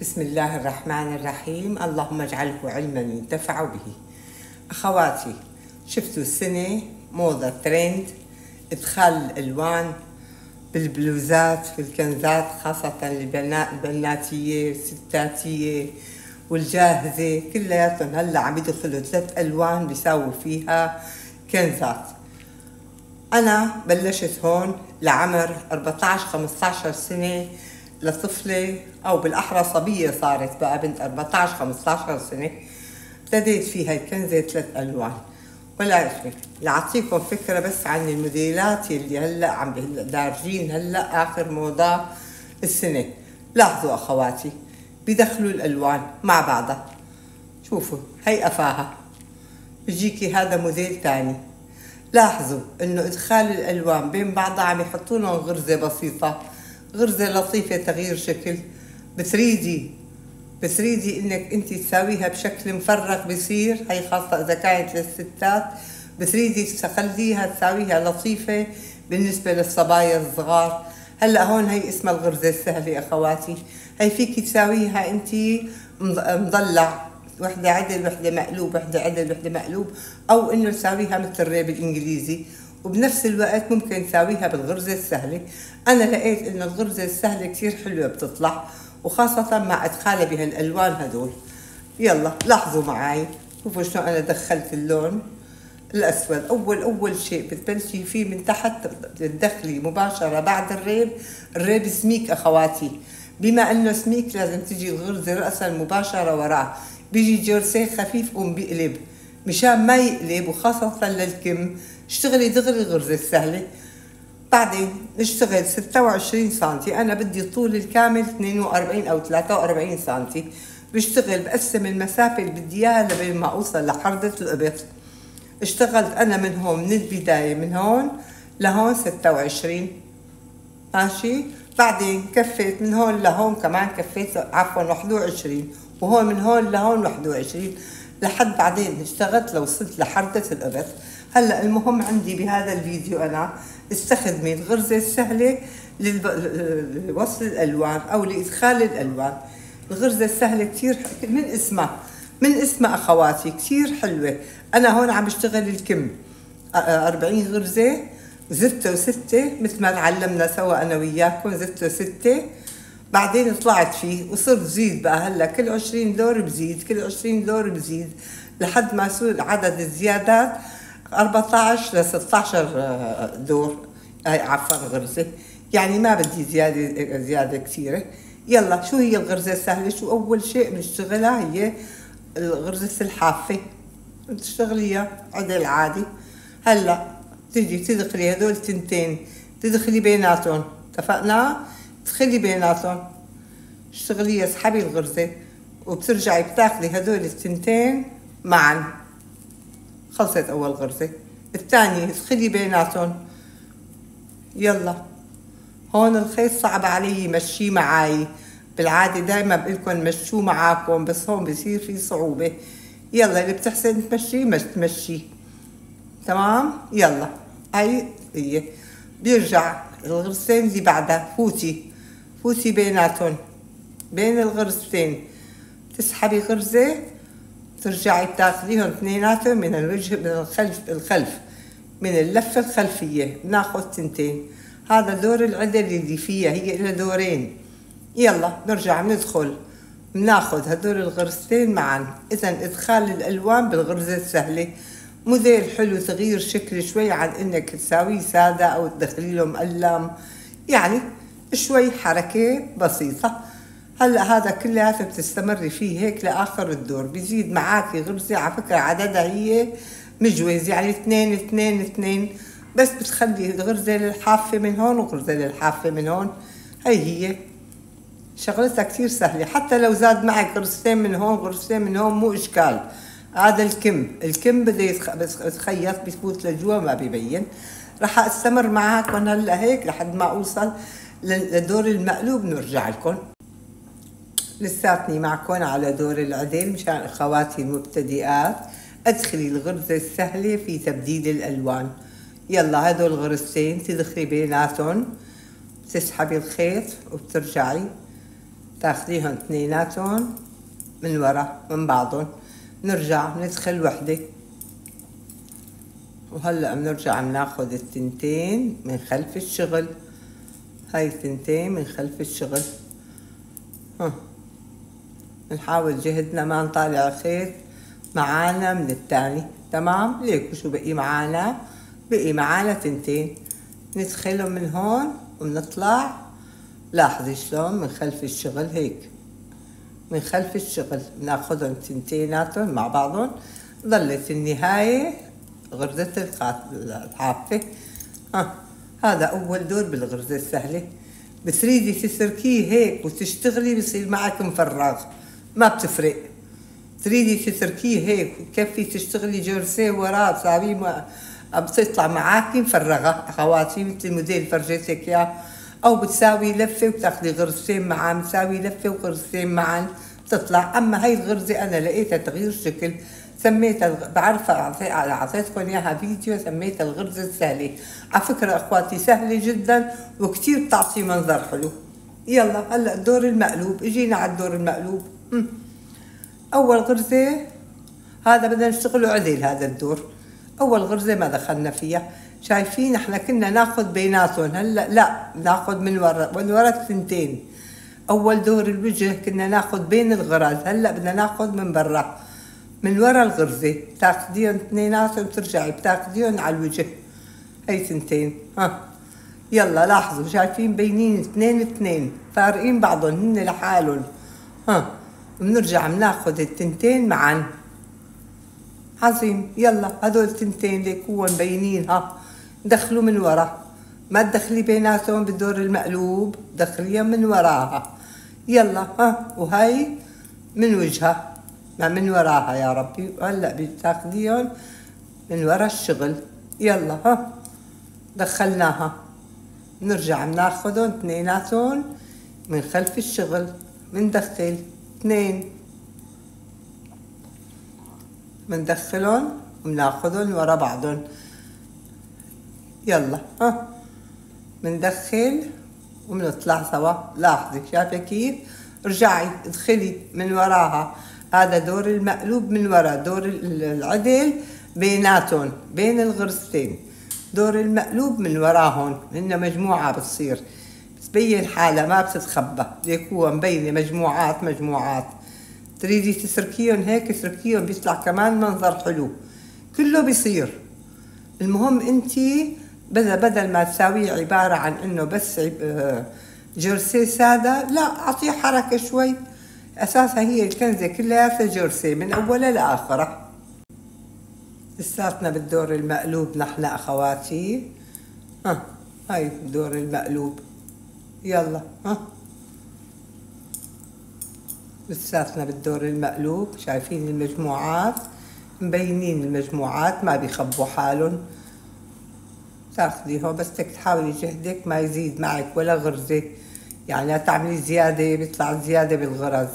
بسم الله الرحمن الرحيم اللهم اجعله علما ينتفع به أخواتي شفتوا السنة موضة ترند إدخال الألوان بالبلوزات الكنزات خاصة البنات البناتية الستاتية والجاهزة كلياتهم هلا عم يدخلوا ثلاث ألوان بيساووا فيها كنزات أنا بلشت هون لعمر 14 15 سنة لطفلة أو بالأحرى صبية صارت بقى بنت 14 15 سنة ابتديت فيها الكنزة ثلاث ألوان ولا لأعطيكم فكرة بس عن الموديلات اللي هلأ عم دارجين هلأ آخر موضة السنة لاحظوا أخواتي بدخلوا الألوان مع بعضها شوفوا هي قفاها بيجيكي هذا موديل تاني لاحظوا انه ادخال الالوان بين بعضها عم يحطوا لهم غرزه بسيطه غرزة لطيفة تغيير شكل بتريدي بتريدي انك انت تساويها بشكل مفرغ بصير هي خاصة اذا كانت للستات بتريدي تخليها تساويها لطيفة بالنسبة للصبايا الصغار هلا هون هي اسمها الغرزة السهلة اخواتي هي فيك تساويها انت مضلع وحدة عدل وحدة مقلوب وحدة عدل وحدة مقلوب او انه تساويها مثل الري بالانجليزي وبنفس الوقت ممكن تساويها بالغرزة السهلة أنا لقيت إنه الغرزة السهلة كثير حلوة بتطلع وخاصة مع إدخالها بهالألوان هدول يلا لاحظوا معي شوفوا شلون أنا دخلت اللون الأسود أول أول شيء بتبلشي فيه من تحت تدخلي مباشرة بعد الريب الريب سميك أخواتي بما أنه سميك لازم تجي الغرزة رأسا مباشرة وراه بيجي جرسي خفيف قوم بيقلب مشان ما يقلب وخاصة للكم اشتغلي دغري الغرزة السهلة بعدين اشتغل 26 سنتي أنا بدي الطول الكامل 42 أو 43 سنتي بشتغل بقسم المسافة اللي بدي إياها لبين ما أوصل لحردة الإبط اشتغلت أنا من هون من البداية من هون لهون 26 ماشي بعدين كفيت من هون لهون كمان كفيت عفوا 21 وهون من هون لهون 21 لحد بعدين اشتغلت لوصلت لحردة الإبط هلا المهم عندي بهذا الفيديو انا استخدمي الغرزه السهله لوصل الالوان او لادخال الالوان الغرزه السهله كثير من اسمها من اسمها اخواتي كثير حلوه انا هون عم بشتغل الكم 40 غرزه زفته وستة مثل ما تعلمنا سوا انا وياكم زفته وستة بعدين طلعت فيه وصرت زيد بقى هلا كل 20 دور بزيد كل 20 دور بزيد لحد ما سوى عدد الزيادات 14 ل 16 آه، دور آه، عفوا غرزه يعني ما بدي زياده آه، زياده كثيره يلا شو هي الغرزه السهله شو اول شيء بنشتغلها هي غرزه الحافه بتشتغليها عدل عادي هلا تجي تدخلي هدول تنتين تدخلي بيناتهم اتفقنا تدخلي بيناتهم اشتغلي اسحبي الغرزه وبترجعي بتاخذي هدول التنتين معا خلصت أول غرزة الثانية ادخلي بيناتهم يلا هون الخيط صعب علي مشيه معاي بالعادة دايما بقلكن مشوه معاكم بس هون بصير في صعوبة يلا اللي بتحسن تمشيه مش تمشي تمام يلا هاي هي بيرجع الغرزتين اللي بعدها فوتي فوتي بيناتهم بين الغرزتين تسحبي غرزة ترجعي تاخذيهم اثنيناتهم من الوجه من الخلف الخلف من اللفة الخلفية بناخد تنتين هذا دور العدة اللي فيها هي لها دورين يلا نرجع ندخل بناخد هدول الغرزتين معا اذا ادخال الالوان بالغرزة السهلة موديل حلو تغيير شكل شوي عن انك تساويه سادة او تدخلي لهم مقلم يعني شوي حركة بسيطة هلا هذا كلياته بتستمري فيه هيك لاخر الدور بيزيد معاكي غرزه على فكره عددها هي مجوز يعني اثنين اثنين اثنين بس بتخلي غرزه للحافه من هون وغرزه للحافه من هون هي هي شغلتها كثير سهله حتى لو زاد معك غرزتين من هون غرزتين من هون مو اشكال هذا الكم الكم بده يتخيط بيفوت لجوا ما بيبين رح استمر معاكم هلا هيك لحد ما اوصل لدور المقلوب نرجع لكم لساتني معكم على دور العدل مشان اخواتي المبتدئات ادخلي الغرزة السهلة في تبديل الالوان يلا هدول غرزتين تدخلي بيناتهم بتسحبي الخيط وبترجعي تاخديهم اثنيناتهم من ورا من بعضهم نرجع ندخل وحدة وهلا بنرجع بناخد التنتين من خلف الشغل هاي التنتين من خلف الشغل هم. نحاول جهدنا ما نطالع خيط معانا من الثاني تمام ليكو شو بقي معانا بقي معانا تنتين ندخلهم من هون ونطلع لاحظي شلون من خلف الشغل هيك من خلف الشغل بناخذهم تنتيناتهم مع بعضهم ظلت النهاية غرزة الحافة ها آه، هذا أول دور بالغرزة السهلة بتريدي تسركيه هيك وتشتغلي بصير معك مفرغ ما بتفرق تريدي تتركيه هيك وكفي تشتغلي جرسيه وراه صاري ما بتطلع معاكي مفرغه خواتي مثل الموديل فرجيتك اياه او بتساوي لفه وتاخذي غرزتين معا بتساوي لفه وغرزتين معا بتطلع اما هاي الغرزه انا لقيتها تغيير شكل سميتها بعرفها اعطيتكم اياها فيديو سميتها الغرزه السهله على فكره اخواتي سهله جدا وكثير بتعطي منظر حلو يلا هلا الدور المقلوب اجينا على الدور المقلوب أول غرزة هذا بدنا نشتغله عدل هذا الدور أول غرزة ما دخلنا فيها شايفين احنا كنا ناخذ بيناتهم هلا لا ناخذ من ورا من ورا الثنتين اول دور الوجه كنا ناخذ بين الغرز هلا بدنا ناخذ من برا من ورا الغرزه بتاخذيهم اثنيناتهم بترجعي بتاخذيهم على الوجه هي ثنتين ها يلا لاحظوا شايفين بينين اثنين اثنين فارقين بعضهم هن لحالهم ها بنرجع بناخذ التنتين معا عظيم يلا هدول التنتين ليك هو مبينين ها دخلوا من ورا ما تدخلي بيناتهم بالدور المقلوب دخليها من وراها يلا ها وهي من وجهها ما من وراها يا ربي هلا بتاخذيهم من ورا الشغل يلا ها دخلناها نرجع بناخذهم اثنيناتهم من خلف الشغل مندخل اتنين بندخلهم وبناخدهم ورا بعضهم يلا ها بندخل وبنطلع سوا لاحظي شايفه كيف ارجعي ادخلي من وراها هذا دور المقلوب من ورا دور العدل بيناتهم بين الغرزتين دور المقلوب من وراهم هن مجموعه بتصير بتبين حالها ما بتتخبى ليك هو مبينة مجموعات مجموعات تريدي تسركيهم هيك تسركيهم بيطلع كمان منظر حلو كله بيصير المهم انت بدل بدل ما تساويه عبارة عن انه بس آه، جرسي سادة لا اعطيه حركة شوي اساسا هي الكنزة كلها جرسي من اولها لاخره لساتنا بالدور المقلوب نحن اخواتي ها آه، هاي الدور المقلوب يلا ها لساتنا بالدور المقلوب شايفين المجموعات مبينين المجموعات ما بيخبوا حالهم تاخذيهم بس بدك تحاولي جهدك ما يزيد معك ولا غرزة يعني لا تعملي زيادة بيطلع زيادة بالغرز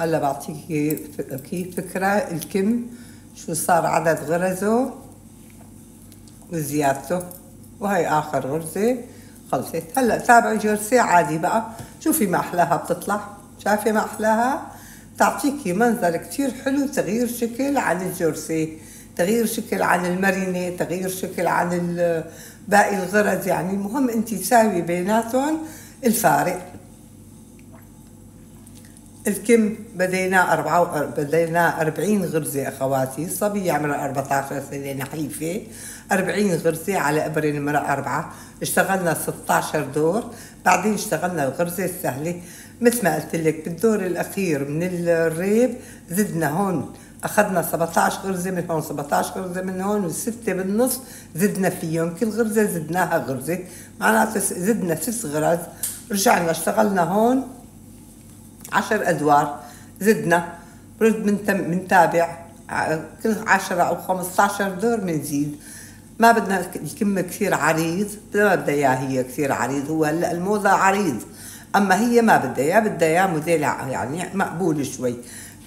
هلا بعطيكي فكرة الكم شو صار عدد غرزه وزيادته وهي آخر غرزة خلصت هلا تابعي جرسي عادي بقى شوفي ما احلاها بتطلع شايفه ما احلاها بتعطيكي منظر كتير حلو تغيير شكل عن الجرسي تغيير شكل عن المرينة تغيير شكل عن باقي الغرز يعني المهم انت تساوي بيناتهم الفارق الكم بدينا أربعة و... بدينا 40 غرزة أخواتي الصبية عمرها 14 سنة نحيفة 40 غرزة على إبرة نمرة أربعة اشتغلنا 16 دور بعدين اشتغلنا الغرزة السهلة مثل ما قلت لك بالدور الأخير من الريب زدنا هون أخذنا 17 غرزة من هون 17 غرزة من هون وستة بالنص زدنا فيهم كل غرزة زدناها غرزة معناته زدنا ست غرز رجعنا اشتغلنا هون 10 أدوار زدنا برد من تابع كل 10 أو 15 دور بنزيد ما بدنا الكم كثير عريض ما بدها اياها هي كثير عريض هو هلا الموضه عريض اما هي ما بدها اياه بدها اياه موديل يعني مقبول شوي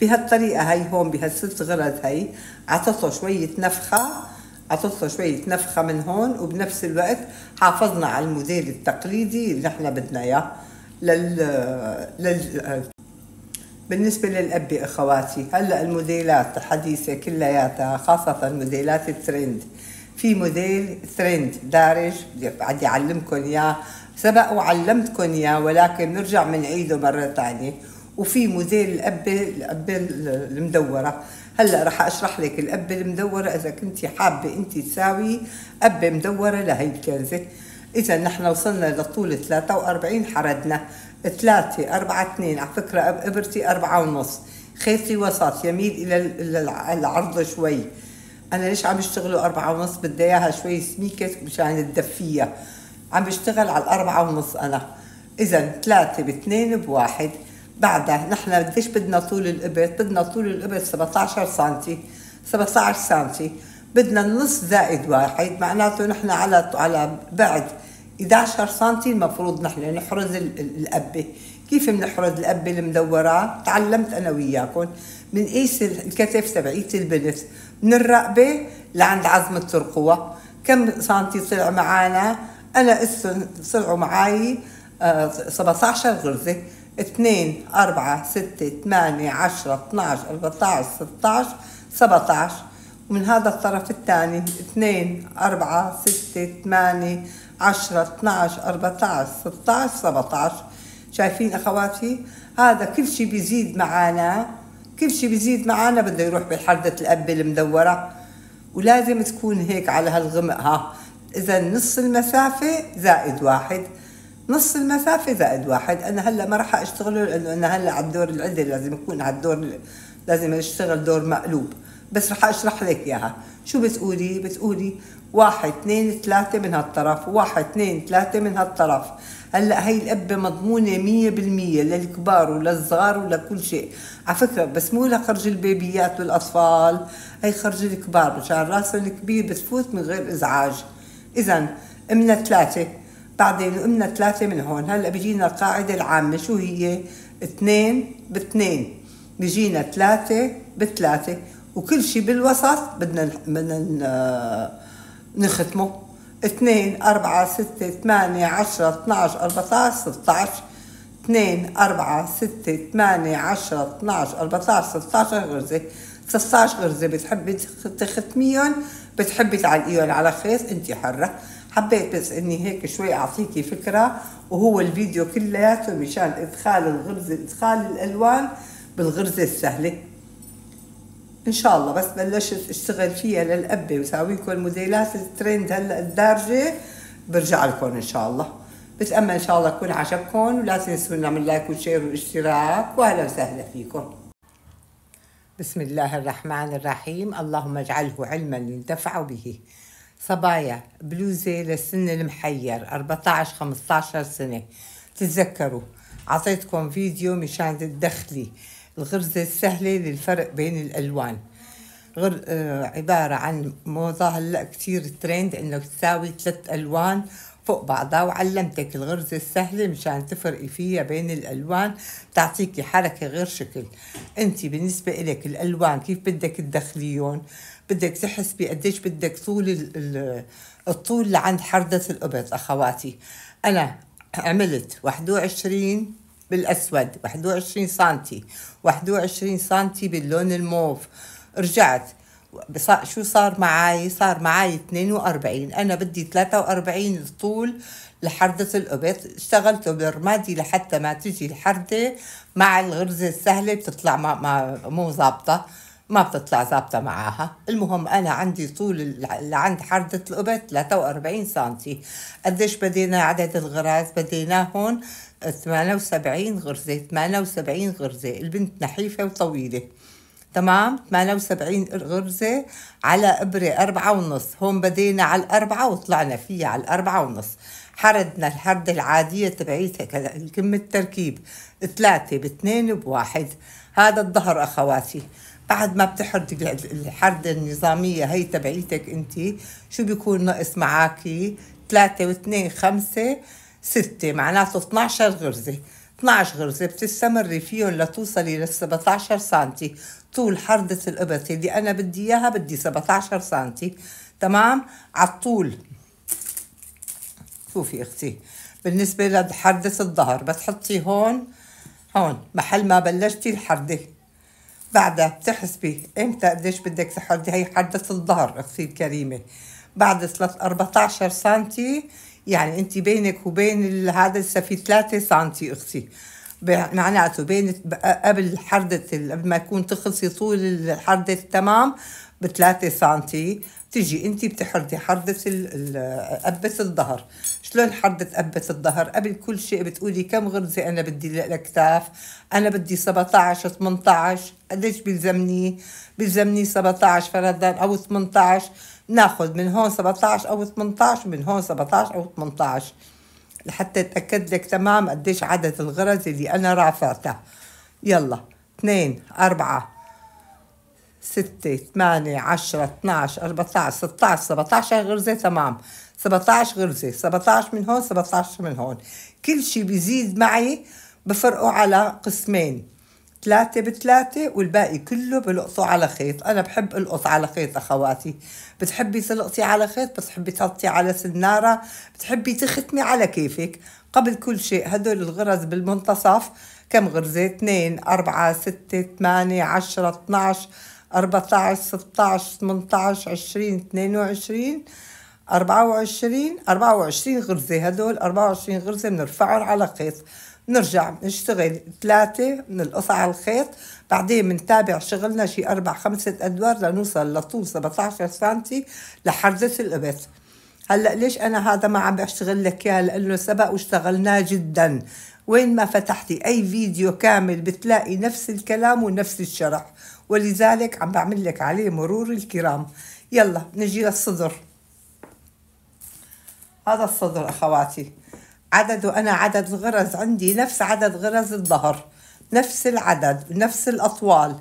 بهالطريقه هي هون بهالست غرز هي عطته شويه نفخه عطته شويه نفخه من هون وبنفس الوقت حافظنا على الموديل التقليدي اللي احنا بدنا اياه لل لل بالنسبة للأبي أخواتي هلأ الموديلات الحديثة كلياتها خاصة الموديلات الترند في موديل ترند دارج بدي اعلمكم اياه سبق وعلمتكم اياه ولكن بنرجع بنعيده مره ثانيه وفي موديل القبه القبه المدوره هلا رح اشرح لك القبه المدوره اذا كنت حابه انت تساوي قبه مدوره لهي الكنزه اذا نحن وصلنا لطول 43 حردنا 3 4 2 على فكره ابرتي 4 ونص خيطي وسط يميل الى العرض شوي انا ليش عم بشتغلوا أربعة ونص بدي اياها شوي سميكه مشان تدفيها عم بشتغل على الأربعة ونص انا اذا ثلاثة باثنين بواحد بعدها نحن قديش بدنا طول الإبط بدنا طول الإبط 17 سم 17 سم بدنا النص زائد واحد معناته نحن على على بعد 11 سم المفروض نحن نحرز القبه كيف بنحرز القبه المدورة تعلمت أنا وياكم بنقيس الكتف تبعيت البنت من الرقبة لعند عظمة الرقوة كم سنتي طلع معانا أنا طلعوا معاي 17 آه، غرزة 2 4 6 8 10 12 14 16 17 ومن هذا الطرف الثاني 2 4 6 8 10 12 14 16 17 شايفين اخواتي هذا كل شيء بيزيد معانا كل شيء بيزيد معانا بده يروح بحردة الأب المدورة ولازم تكون هيك على هالغمق ها إذا نص المسافة زائد واحد نص المسافة زائد واحد أنا هلا ما راح أشتغله لأنه أنا هلا على الدور العدل لازم يكون على الدور لازم أشتغل دور مقلوب بس راح أشرح لك إياها شو بتقولي بتقولي واحد اثنين ثلاثة من هالطرف واحد اثنين ثلاثة من هالطرف هلا هي القبه مضمونه 100% للكبار وللصغار ولكل شيء على فكره بس مو لخرج البيبيات والاطفال هي خرج الكبار مشان راسهم الكبير بتفوت من غير ازعاج اذا امنا ثلاثه بعدين امنا ثلاثه من هون هلا بيجينا القاعده العامه شو هي اثنين باثنين بيجينا ثلاثه بثلاثه وكل شيء بالوسط بدنا بدنا آه، نختمه اثنين أربعة ستة ثمانية عشرة اثناش 14 ستاش اثنين أربعة ستة ثمانية عشرة اثناش 14 16 غرزة 16 غرزة بتحبي تختميهم بتحبي تعلقيهم على خيط انت حرة حبيت بس اني هيك شوي اعطيكي فكرة وهو الفيديو كلياته مشان ادخال الغرزة ادخال الالوان بالغرزة السهلة ان شاء الله بس بلشت اشتغل فيها للقبه وساوي لكم موديلات الترند هلا الدارجه برجع لكم ان شاء الله بتامل ان شاء الله يكون عجبكم ولا تنسوا نعمل لايك وشير واشتراك واهلا وسهلا فيكم بسم الله الرحمن الرحيم اللهم اجعله علما ينتفع به صبايا بلوزة للسن المحير 14-15 سنة تتذكروا عطيتكم فيديو مشان تدخلي الغرزة السهلة للفرق بين الألوان غر... آه عبارة عن موضة هلأ كتير ترند إنك تساوي ثلاث ألوان فوق بعضها وعلمتك الغرزة السهلة مشان تفرقي فيها بين الألوان تعطيكي حركة غير شكل أنت بالنسبة إلك الألوان كيف بدك تدخليهم بدك تحسبي قديش بدك طول الطول لعند حردة القبط أخواتي أنا عملت 21 بالأسود 21 سنتي 21 سنتي باللون الموف رجعت شو صار معي صار معي 42 أنا بدي 43 طول لحردة القبط اشتغلته برمادي لحتى ما تجي الحردة مع الغرزة السهلة بتطلع ما, ما مو ظابطة ما بتطلع ظابطة معاها المهم أنا عندي طول لعند حردة القبة 43 سم قديش بدينا عدد الغراز بدينا هون 78 غرزة 78 غرزة البنت نحيفة وطويلة تمام 78 غرزة على إبرة أربعة ونص هون بدينا على الأربعة وطلعنا فيها على الأربعة ونص حردنا الحردة العادية تبعيتها كم التركيب ثلاثة باثنين بواحد هذا الظهر أخواتي بعد ما بتحرد الحرد النظامية هي تبعيتك انت شو بيكون ناقص معاكي ثلاثة واثنين خمسة ستة معناته 12 غرزة 12 غرزة بتستمري فيهم لتوصلي لل 17 سنتي طول حردة القبط اللي أنا بدي إياها بدي 17 سنتي تمام على الطول شوفي اختي بالنسبة لحردة الظهر بتحطي هون هون محل ما بلشتي الحردة بعدها بتحسبي امتى قديش بدك تحردي هي حدة الظهر اختي الكريمة بعد 14 سنتي يعني انت بينك وبين هذا لسه في 3 سنتي اختي معناته بين قبل حردة قبل ما يكون تخلصي طول الحردة تمام ب 3 سنتي بتجي انت بتحردي حردة قبة الظهر شلون حد تثبت الظهر قبل كل شيء بتقولي كم غرزه انا بدي للأكتاف انا بدي 17 18 قديش بيلزمني بيلزمني 17 فرضا او 18 ناخذ من هون 17 او 18 من هون 17 او 18 لحتى اتاكد لك تمام قديش عدد الغرز اللي انا رافعتها يلا 2 4 6 8 10 12 14 16 17 غرزه تمام 17 غرزة 17 من هون 17 من هون كل شيء بيزيد معي بفرقه على قسمين ثلاثة بثلاثة والباقي كله بلقطه على خيط أنا بحب ألقط على خيط أخواتي بتحبي تلقطي على خيط بتحبي تحطي على سنارة بتحبي تختمي على كيفك قبل كل شيء هدول الغرز بالمنتصف كم غرزة 2 4 6 8 10 12 14 16 18 20 22 24 24 غرزة هدول 24 غرزة بنرفعهم على خيط بنرجع بنشتغل ثلاثة القصع على الخيط بعدين بنتابع شغلنا شي أربع خمسة أدوار لنوصل لطول 17 سنتي لحرزة القبس هلا ليش انا هذا ما عم بشتغل لك اياه لانه سبق واشتغلناه جدا وين ما فتحتي اي فيديو كامل بتلاقي نفس الكلام ونفس الشرح ولذلك عم بعمل لك عليه مرور الكرام يلا نجي للصدر هذا الصدر أخواتي عدد أنا عدد الغرز عندي نفس عدد غرز الظهر نفس العدد ونفس الأطوال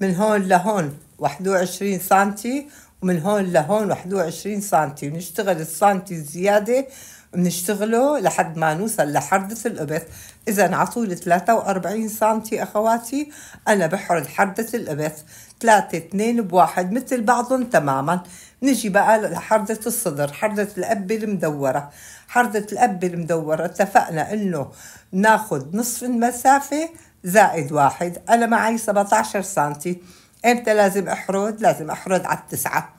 من هون لهون 21 سنتي ومن هون لهون 21 سنتي بنشتغل السنتي الزيادة بنشتغله لحد ما نوصل لحردة القبط إذا على طول 43 سنتي أخواتي أنا بحرد حردة القبط 3 2 بواحد مثل بعضهم تماما نجي بقى لحردة الصدر حردة الأب المدورة حردة الأب المدورة اتفقنا إنه ناخد نصف المسافة زائد واحد أنا معي 17 سنتي إمتى لازم أحرد؟ لازم أحرد على التسعة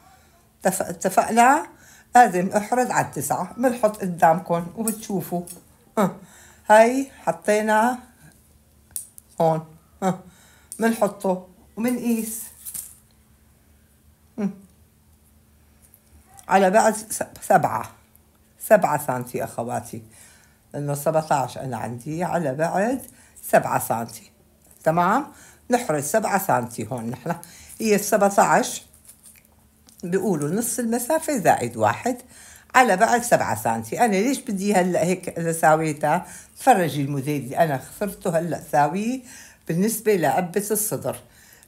اتفقنا لازم أحرد على التسعة بنحط قدامكم وبتشوفوا أه. هاي حطينا هون بنحطه أه. وبنقيس على بعد سبعة سبعة سنتي أخواتي لأنه 17 أنا عندي على بعد سبعة سنتي تمام نحرز سبعة سنتي هون نحن هي السبعة عشر بيقولوا نص المسافة زائد واحد على بعد سبعة سنتي أنا ليش بدي هلأ هيك إذا ساويتها تفرجي المزيد أنا خسرته هلأ ساويه بالنسبة لقبة الصدر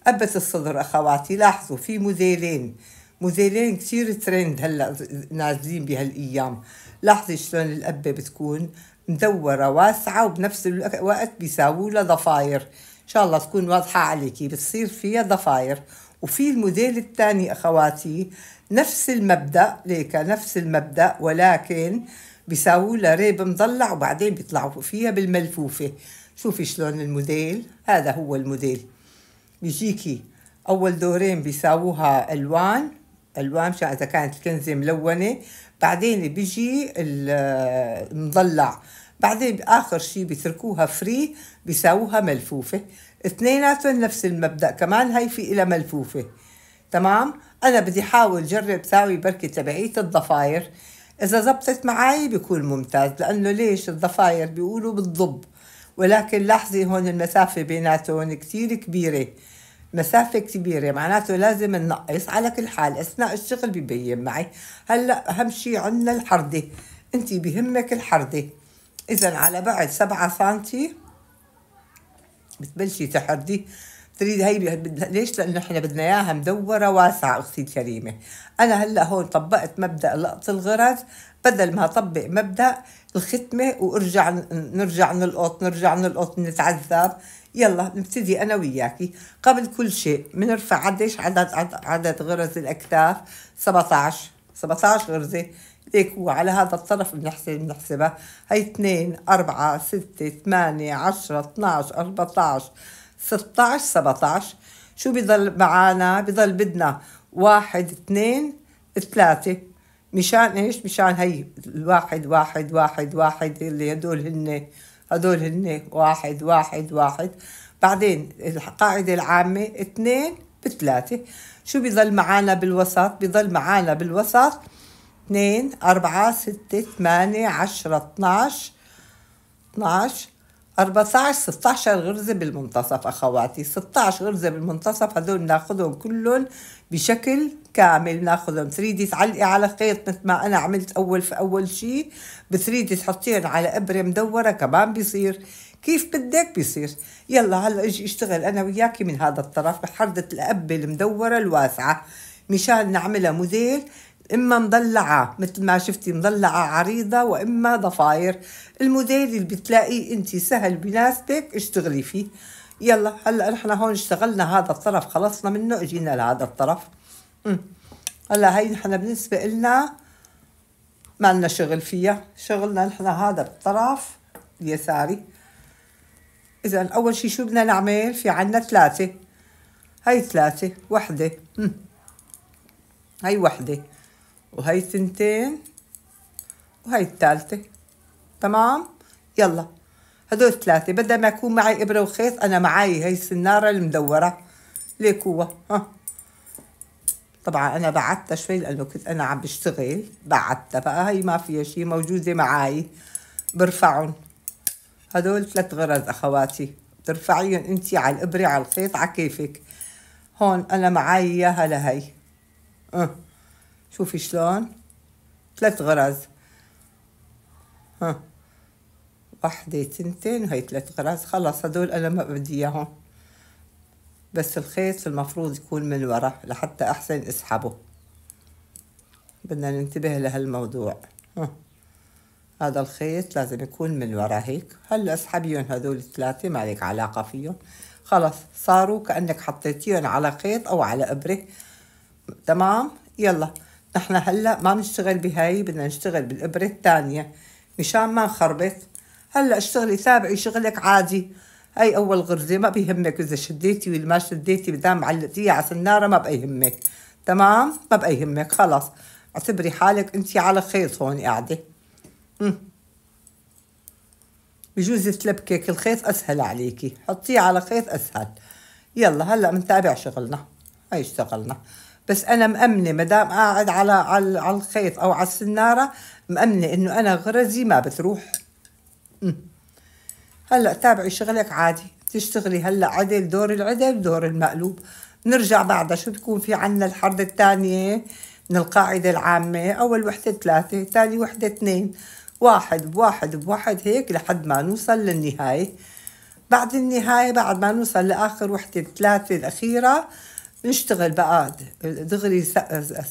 قبة الصدر أخواتي لاحظوا في مزيلين موديلين كثير ترند هلا نازلين بهالايام لاحظي شلون القبه بتكون مدوره واسعه وبنفس الوقت بيساووا لها ضفاير ان شاء الله تكون واضحه عليكي بتصير فيها ضفاير وفي الموديل الثاني اخواتي نفس المبدا ليكا نفس المبدا ولكن بيساووا لها ريب مضلع وبعدين بيطلعوا فيها بالملفوفه شوفي شلون الموديل هذا هو الموديل بيجيكي اول دورين بيساووها الوان مشان اذا كانت الكنزه ملونه بعدين بيجي المضلع بعدين اخر شيء بيتركوها فري بيساووها ملفوفه اثنيناتهم نفس المبدا كمان هي في لها ملفوفه تمام انا بدي احاول جرب ساوي بركي تبعيه الضفاير اذا زبطت معي بيكون ممتاز لانه ليش الضفاير بيقولوا بالضب ولكن لاحظي هون المسافه بيناتهم كثير كبيره مسافة كبيرة معناته لازم ننقص على كل حال أثناء الشغل ببين معي هلأ أهم شيء عندنا الحردة أنت بهمك الحردة إذا على بعد سبعة سنتي بتبلشي تحردي تريد هي ليش؟ لأنه إحنا بدنا إياها مدورة واسعة أختي الكريمة أنا هلأ هون طبقت مبدأ لقط الغرز بدل ما أطبق مبدأ الختمة وارجع نرجع نلقط نرجع نلقط نتعذب يلا نبتدي أنا وياكي قبل كل شيء بنرفع عدش عدد عدد غرز الأكتاف 17 17 غرزة ليك وعلى هذا الطرف بنحسب بنحسبها هي 2 4 6 8 10 12 14 16 17 شو بضل معانا بضل بدنا 1 2 3 مشان ايش مشان هي الواحد واحد واحد واحد اللي هدول هن هذول هن واحد واحد واحد بعدين القاعدة العامة اثنين بثلاثة شو بيضل معانا بالوسط بيضل معانا بالوسط اثنين أربعة ستة ثمانية عشرة اتناش اتناش ستة عشر غرزة بالمنتصف أخواتي ستة عشر غرزة بالمنتصف هذول ناخذهم كلهم بشكل كامل بناخذهم 3 دي تعلقي على خيط مثل ما انا عملت اول في اول شيء ب 3 دي تحطيهم على ابره مدوره كمان بيصير كيف بدك بيصير يلا هلا اجي اشتغل انا وياكي من هذا الطرف بحردة الابه المدوره الواسعه مشان نعملها موديل اما مضلعه مثل ما شفتي مضلعه عريضه واما ضفاير الموديل اللي بتلاقيه انت سهل بناسبك اشتغلي فيه يلا هلا نحن هون اشتغلنا هذا الطرف خلصنا منه اجينا لهذا الطرف هلا هي نحن بالنسبه لنا ما لنا شغل فيها شغلنا نحن هذا الطرف اليساري اذا اول شيء شو بدنا نعمل في عنا ثلاثه هي ثلاثه وحده هي وحده وهي ثنتين وهي الثالثه تمام يلا هدول ثلاثه بدل ما يكون معي ابره وخيط انا معي هي السناره المدوره ليك هو ها طبعا انا بعتها شوي لانه كنت انا عم بشتغل بعتها بقى هي ما فيها شيء موجوده معي برفعهم هدول ثلاث غرز اخواتي بترفعيهم انت على الابره على الخيط على كيفك هون انا معي اياها لهي أه. شوفي شلون ثلاث غرز ها واحده وحده تنتين وهي ثلاث غرز خلص هدول انا ما بدي اياهم بس الخيط المفروض يكون من ورا لحتى أحسن اسحبه بدنا ننتبه لهالموضوع هذا الخيط لازم يكون من ورا هيك هلا اسحبيهم هذول الثلاثة ما عليك علاقة فيهم خلص صاروا كأنك حطيتيهم على خيط أو على إبرة تمام يلا نحن هلا ما بنشتغل بهاي بدنا نشتغل بالإبرة الثانية مشان ما نخربط هلا اشتغلي تابعي شغلك عادي هاي اول غرزه ما بيهمك اذا شديتي ولا ما شديتي بدام علقتيها على سناره ما بيهمك تمام ما بيهمك خلص اعتبري حالك انت على خيط هون قاعده امم بجوز تلبكك الخيط اسهل عليكي حطيه على خيط اسهل يلا هلا بنتابع شغلنا هاي اشتغلنا بس انا مأمنه ما دام قاعد على على الخيط او على السناره مأمنه انه انا غرزي ما بتروح امم هلا تابعي شغلك عادي تشتغلي هلا عدل دور العدل دور المقلوب نرجع بعدها شو بتكون في عنا الحرب الثانية من القاعدة العامة أول وحدة ثلاثة ثاني وحدة اثنين واحد بواحد بواحد هيك لحد ما نوصل للنهاية بعد النهاية بعد ما نوصل لآخر وحدة الثلاثة الأخيرة نشتغل بقى دغري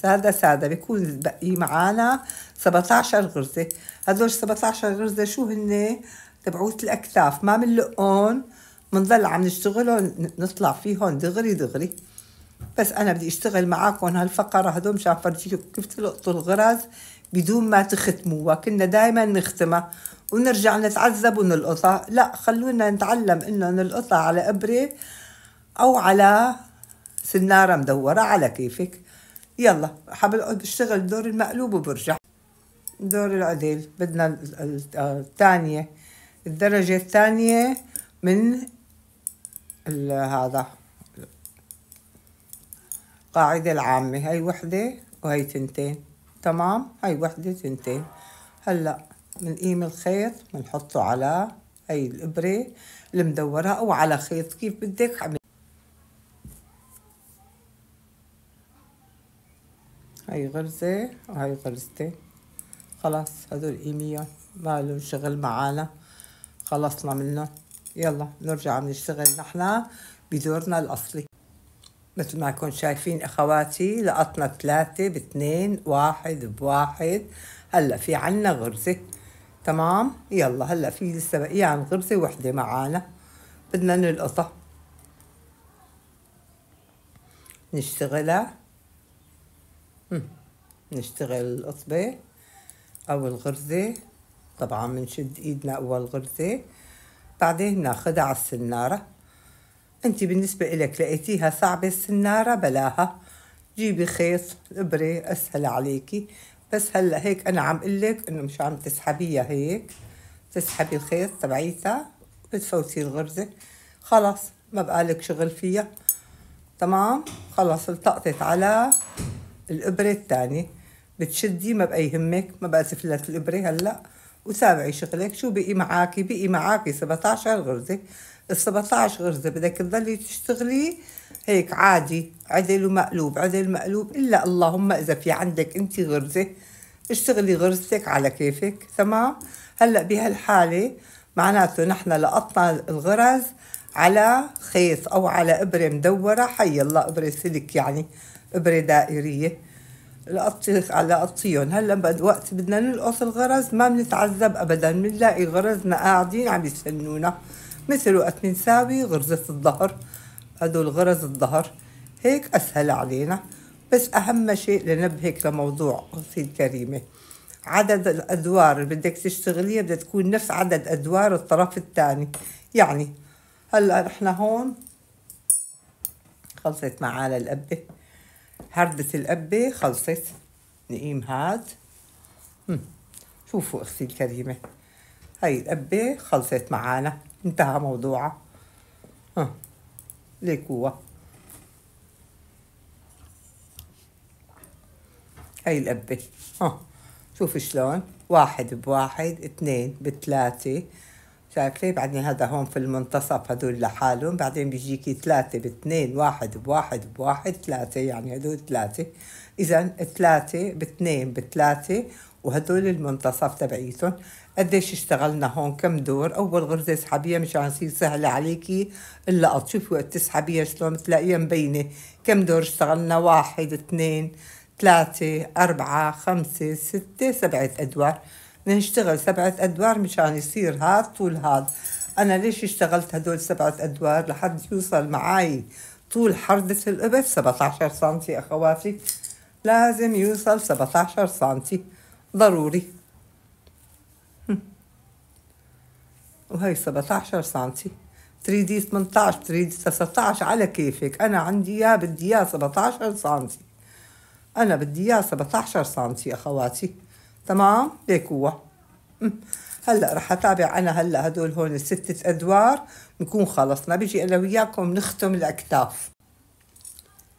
سادة سادة بيكون بقي معانا 17 غرزة هدول 17 غرزة شو هن تبعوث الاكتاف ما بنلقون بنضل عم نشتغلهم نطلع فيهم دغري دغري بس انا بدي اشتغل معاكم هالفقره هدول مشان افرجيكم كيف تلقطوا الغرز بدون ما تختموها كنا دائما نختمها ونرجع نتعذب ونلقطها لا خلونا نتعلم انه نلقطها على ابره او على سناره مدوره على كيفك يلا حبقعد بشتغل دور المقلوب وبرجع دور العديل بدنا آه، الثانيه الدرجة الثانية من هذا القاعدة العامة هاي وحدة وهي تنتين تمام هاي وحدة تنتين هلأ بنقيم الخيط بنحطه على هاي الإبرة المدورة أو على خيط كيف بدك عمل هاي غرزة وهاي غرزتين خلاص هدول قيميهم ما لهم شغل معانا خلصنا منه يلا نرجع نشتغل نحنا بدورنا الأصلي مثل ما كنت شايفين أخواتي لقطنا ثلاثة باثنين واحد بواحد هلأ في عنا غرزة تمام يلا هلأ في لسه بقية عن غرزة وحدة معانا بدنا نلقطها نشتغلها نشتغل القطبة أو الغرزة طبعا بنشد ايدنا اول غرزة بعدين ناخدها على السنارة انت بالنسبة الك لقيتيها صعبة السنارة بلاها جيبي خيط ابره اسهل عليكي بس هلا هيك انا عم لك انه مش عم تسحبيها هيك تسحبي الخيط تبعيتها بتفوتي الغرزة خلص ما بقالك شغل فيها تمام خلص التقطت على الابرة الثانية بتشدي ما بقى يهمك ما بقى تفلت الابرة هلأ وتابعي شغلك شو بقي معاكي بقي معاكي 17 غرزة ال 17 غرزة بدك تضلي تشتغلي هيك عادي عدل ومقلوب عدل مقلوب إلا اللهم إذا في عندك أنت غرزة اشتغلي غرزتك على كيفك تمام هلأ بهالحالة معناته نحن لقطنا الغرز على خيط أو على إبرة مدورة حي الله إبرة سلك يعني إبرة دائرية القطيخ على قطيهم هلا بد وقت بدنا نلقط الغرز ما بنتعذب ابدا بنلاقي غرزنا قاعدين عم يستنونا مثل وقت بنساوي غرزة الظهر هدول غرز الظهر هيك اسهل علينا بس اهم شيء لنبهك لموضوع اختي الكريمه عدد الادوار اللي بدك تشتغليها بدها تكون نفس عدد ادوار الطرف الثاني يعني هلا نحن هون خلصت معانا القبه هردة القبة خلصت نقيم هاد مم. شوفوا أختي الكريمة هاي القبة خلصت معانا انتهى موضوعها ها ليكوها هاي القبة ها شوف شلون واحد بواحد اتنين بتلاتة شايفه بعدين هذا هون في المنتصف هدول لحالهم بعدين بيجيكي ثلاثة باثنين واحد بواحد بواحد ثلاثة يعني هدول ثلاثة إذا ثلاثة باثنين بثلاثة وهدول المنتصف تبعيتهم قديش اشتغلنا هون كم دور أول غرزة اسحبيها مشان تصير سهلة عليكي اللقط شوفي وقت تسحبيها شلون بتلاقيها مبينة كم دور اشتغلنا واحد اثنين ثلاثة أربعة خمسة ستة سبعة أدوار نشتغل سبعة أدوار مشان يصير هاد طول هاد أنا ليش اشتغلت هدول سبعة أدوار لحد يوصل معاي طول حردة الإبط 17 سنتي أخواتي لازم يوصل 17 سنتي ضروري وهي 17 سنتي تريدي 18 تريدي 19 على كيفك أنا عندي إياه بدي إياه 17 سنتي أنا بدي إياه 17 سنتي أخواتي تمام هيك هو هلا رح اتابع انا هلا هدول هون الستة ادوار بنكون خلصنا بيجي انا وياكم نختم الاكتاف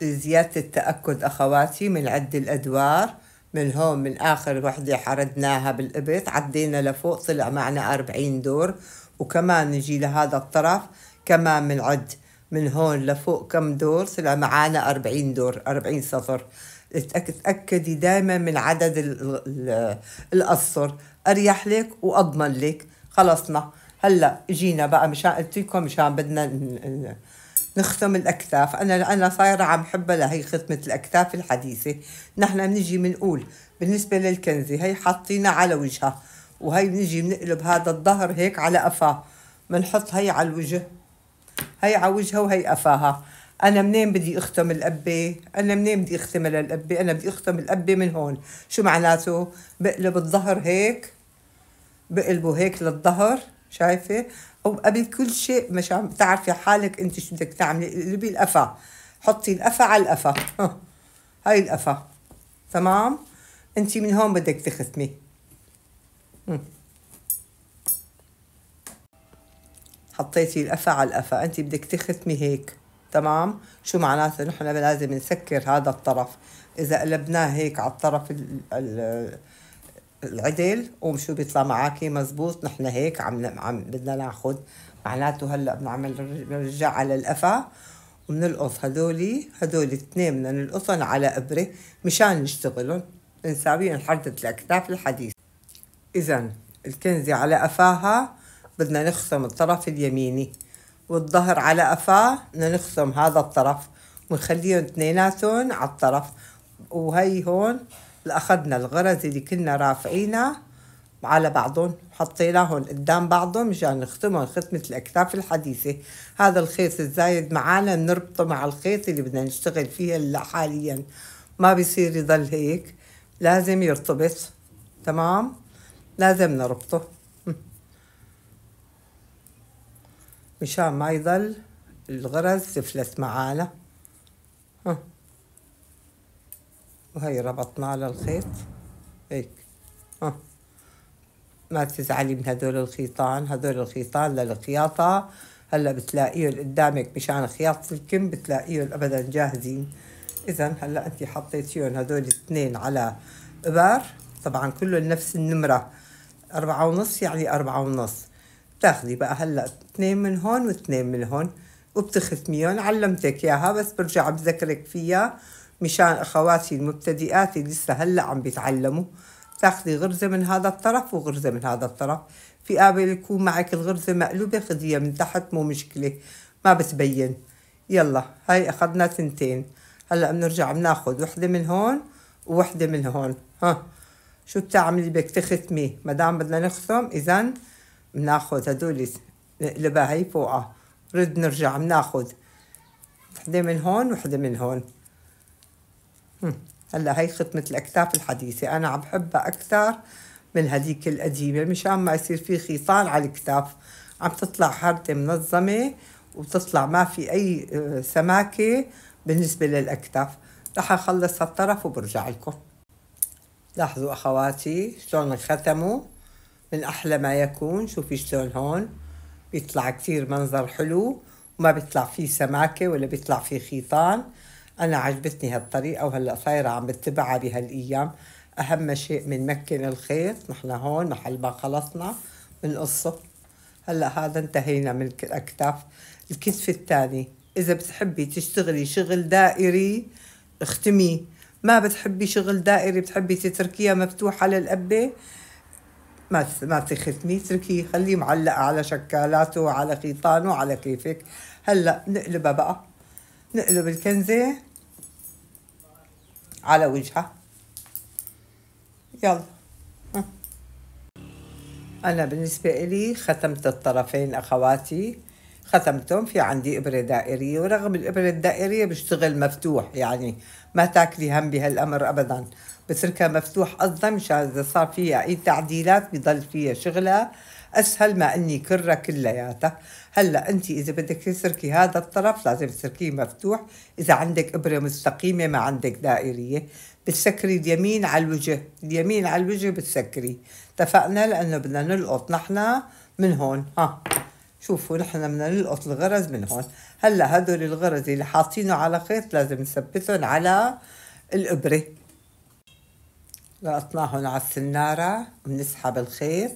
لزيادة التأكد اخواتي من عد الادوار من هون من اخر وحدة حردناها بالقبط عدينا لفوق طلع معنا أربعين دور وكمان نجي لهذا الطرف كمان بنعد من, من هون لفوق كم دور طلع معنا أربعين دور أربعين سطر تأكدي دائما من عدد الأسطر أريح لك وأضمن لك خلصنا نعم. هلا اجينا بقى مشان قلت لكم مشان بدنا نختم الاكتاف انا انا صايره عم حبها لهي ختمه الاكتاف الحديثه نحن بنجي بنقول بالنسبه للكنزه هي حاطينها على وجهها وهي بنجي بنقلب هذا الظهر هيك على قفاه بنحط هي على الوجه هي على وجهها وهي قفاها انا منين بدي اختم القبه انا منين بدي اختم للقبه انا بدي اختم القبه من هون شو معناته بقلب الظهر هيك بقلبه هيك للظهر شايفه او قبل كل شيء مش عم تعرفي حالك انت شو بدك تعملي اقلبي القفا حطي القفا على القفا هاي القفا تمام انت من هون بدك تختمي حطيتي القفا على القفا انت بدك تختمي هيك تمام شو معناته نحن لازم نسكر هذا الطرف اذا قلبناه هيك على الطرف العدل قوم شو بيطلع معك مزبوط نحن هيك عم, عم بدنا ناخذ معناته هلا بنعمل رجع على القفا وبنلقط هدولي هدول الاثنين بدنا القصن على ابره مشان نشتغلهم نساويهم حردة الاكتاف الحديث اذا الكنزة على قفاها بدنا نخصم الطرف اليميني والظهر على قفاه بدنا نخصم هذا الطرف ونخليهم اثنيناتهم على الطرف وهي هون اخذنا الغرز اللي كنا رافعينها على بعضهم حطيناهم قدام بعضهم مشان نختمهم ختمة الأكتاف الحديثة هذا الخيط الزايد معانا بنربطه مع الخيط اللي بدنا نشتغل فيه هلا حاليا ما بيصير يضل هيك لازم يرتبط تمام لازم نربطه مشان ما يظل الغرز زفلت معانا ها وهي ربطنا على الخيط هيك ها ما تزعلي من هذول الخيطان هذول الخيطان للخياطة هلا بتلاقيه قدامك مشان خياطة الكم بتلاقيه ابدا جاهزين اذا هلا انت حطيتيهم هذول الاثنين على ابر طبعا كله نفس النمرة أربعة ونص يعني أربعة ونص بتاخذي بقى هلا اثنين من هون واثنين من هون وبتختميهم علمتك اياها بس برجع بذكرك فيها مشان اخواتي المبتدئات اللي لسه هلا عم بيتعلموا تاخذي غرزه من هذا الطرف وغرزه من هذا الطرف في قابل يكون معك الغرزه مقلوبه خذيها من تحت مو مشكله ما بتبين يلا هاي اخذنا تنتين هلا بنرجع بناخذ وحده من هون ووحده من هون ها شو بتعملي بدك تختمي ما دام بدنا نختم اذا بناخذ هدول نقلبها هي فوقها رد نرجع بناخذ وحدة من هون وحدة من هون هلا هي ختمة الأكتاف الحديثة أنا عم بحبها أكثر من هديك القديمة مشان ما يصير في خيطان على الكتاف عم تطلع حردة منظمة وتطلع ما في أي سماكة بالنسبة للأكتاف رح أخلص هالطرف وبرجع لكم لاحظوا أخواتي شلون ختموا من أحلى ما يكون شوفي شلون هون بيطلع كثير منظر حلو وما بيطلع فيه سماكة ولا بيطلع فيه خيطان أنا عجبتني هالطريقة وهلأ صايرة عم بتبعها بهالأيام أهم شيء بنمكن الخيط نحن هون محل ما خلصنا بنقصه هلأ هذا انتهينا من الأكتاف الكتف الثاني إذا بتحبي تشتغلي شغل دائري اختميه ما بتحبي شغل دائري بتحبي تتركيها مفتوحة للقبة ما ما تخدمي اتركيه خليه معلق على شكالاته وعلى خيطانه وعلى كيفك هلا نقلبها بقى نقلب الكنزة على وجهها يلا أنا بالنسبة إلي ختمت الطرفين أخواتي ختمتهم في عندي إبرة دائرية ورغم الإبرة الدائرية بشتغل مفتوح يعني ما تاكلي هم بهالأمر أبداً بتركها مفتوح قصدا مشان اذا صار فيها اي تعديلات بضل فيها شغلها اسهل ما اني كرة كلياتها هلا انت اذا بدك تسركي هذا الطرف لازم تسركيه مفتوح اذا عندك ابره مستقيمه ما عندك دائريه بتسكري اليمين على الوجه اليمين على الوجه بتسكري اتفقنا لانه بدنا نلقط نحن من هون ها شوفوا نحن بدنا نلقط الغرز من هون هلا هدول الغرز اللي حاطينه على خيط لازم نثبتهم على الابره لقطناهم على السنارة بنسحب الخيط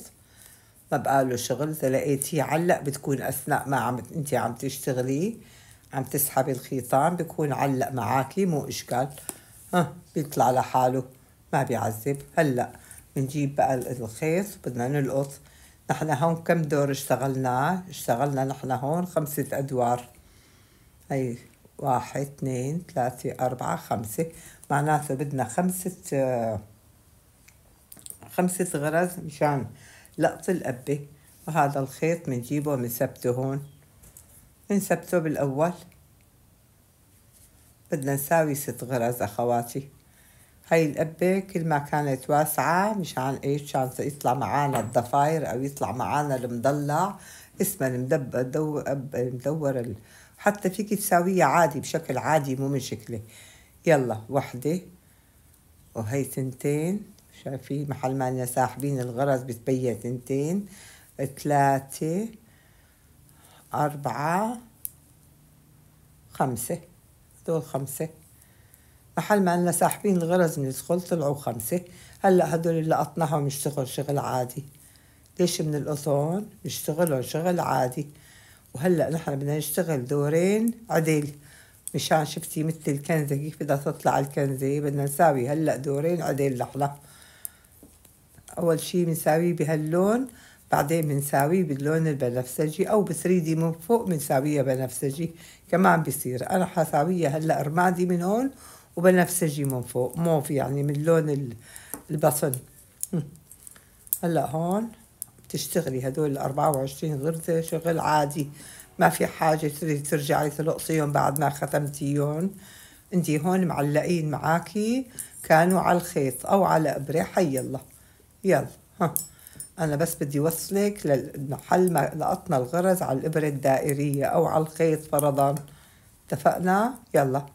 ما له شغل إذا لقيتيه علق بتكون أثناء ما عم أنت عم تشتغلي عم تسحبي الخيطان بيكون علق معاكي مو إشكال ها بيطلع لحاله ما بيعذب هلأ بنجيب بقى الخيط بدنا نلقط نحن هون كم دور اشتغلنا اشتغلنا نحن هون خمسة أدوار هي واحد اثنين ثلاثة أربعة خمسة معناته بدنا خمسة خمسة غرز مشان لقط القبة وهذا الخيط منجيبه منثبته هون منثبته بالأول بدنا نساوي ست غرز أخواتي هاي القبة كل ما كانت واسعة مشان ايش مشان يطلع معانا الضفاير أو يطلع معانا المضلع اسمها المدبر مدور حتى فيك تساويها عادي بشكل عادي مو من شكله يلا وحدة وهي تنتين شايفين محل ما ساحبين الغرز بتبين تنتين ثلاثة أربعة خمسة هدول خمسة محل ما لنا ساحبين الغرز بندخل طلعوا خمسة هلا هدول اللي قطناهم يشتغل شغل عادي ليش من الأذون يشتغلوا شغل عادي وهلا نحن بدنا نشتغل دورين عدل مشان شفتي مثل الكنزة كيف بدها تطلع الكنزة بدنا نساوي هلا دورين عدل لحظة أول شي بنساويه بهاللون بعدين بنساويه باللون البنفسجي أو بثريدي من فوق بنساويها بنفسجي كمان بصير أنا حساويها هلأ رمادي من هون وبنفسجي من فوق موف يعني من لون البصل هلأ هون بتشتغلي هدول الأربعة وعشرين غرزة شغل عادي ما في حاجة ترجعي تلقصيهم بعد ما ختمتيهم انتي هون معلقين معاكي كانوا على الخيط أو على إبرة حي الله يلا ها أنا بس بدي وصلك للمحل ما لقطنا الغرز على الإبرة الدائرية أو على الخيط فرضا اتفقنا يلا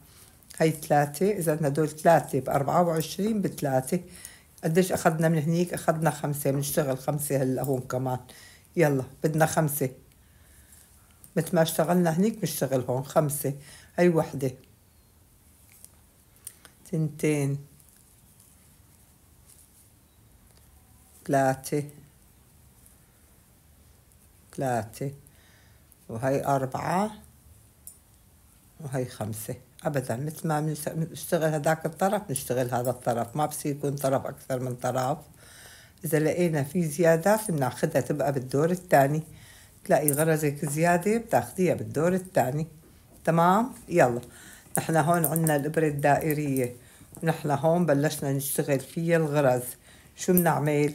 هي ثلاثة إذا هدول ثلاثة بأربعة وعشرين بثلاثة قديش أخذنا من هنيك أخذنا خمسة بنشتغل خمسة هلا هون كمان يلا بدنا خمسة مثل ما اشتغلنا هنيك بنشتغل هون خمسة هي وحدة تنتين ثلاثة ثلاثة وهي أربعة وهي خمسة أبدا مثل ما بنشتغل هذاك الطرف بنشتغل هذا الطرف ما بصير يكون طرف أكثر من طرف إذا لقينا في زيادات بناخدها تبقى بالدور الثاني تلاقي غرزك زيادة بتاخديها بالدور الثاني تمام يلا نحن هون عنا الإبرة الدائرية ونحن هون بلشنا نشتغل فيها الغرز شو بنعمل